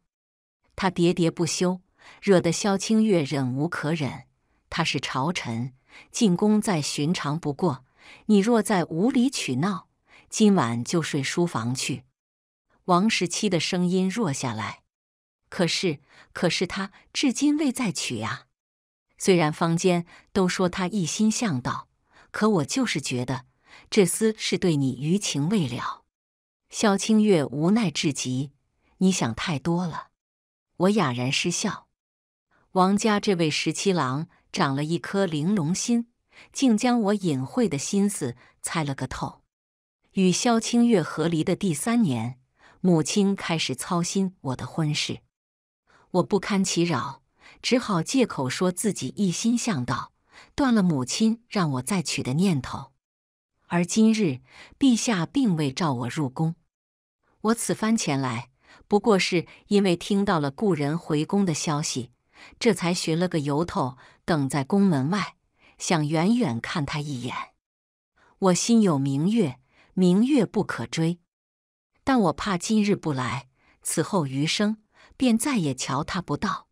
他喋喋不休，惹得萧清月忍无可忍。他是朝臣，进宫再寻常不过。你若再无理取闹，今晚就睡书房去。王十七的声音弱下来。可是，可是他至今未再娶啊！虽然坊间都说他一心向道，可我就是觉得这厮是对你余情未了。萧清月无奈至极，你想太多了。我哑然失笑。王家这位十七郎长了一颗玲珑心，竟将我隐晦的心思猜了个透。与萧清月和离的第三年，母亲开始操心我的婚事。我不堪其扰，只好借口说自己一心向道，断了母亲让我再娶的念头。而今日陛下并未召我入宫，我此番前来不过是因为听到了故人回宫的消息，这才寻了个由头等在宫门外，想远远看他一眼。我心有明月，明月不可追，但我怕今日不来，此后余生。便再也瞧他不到。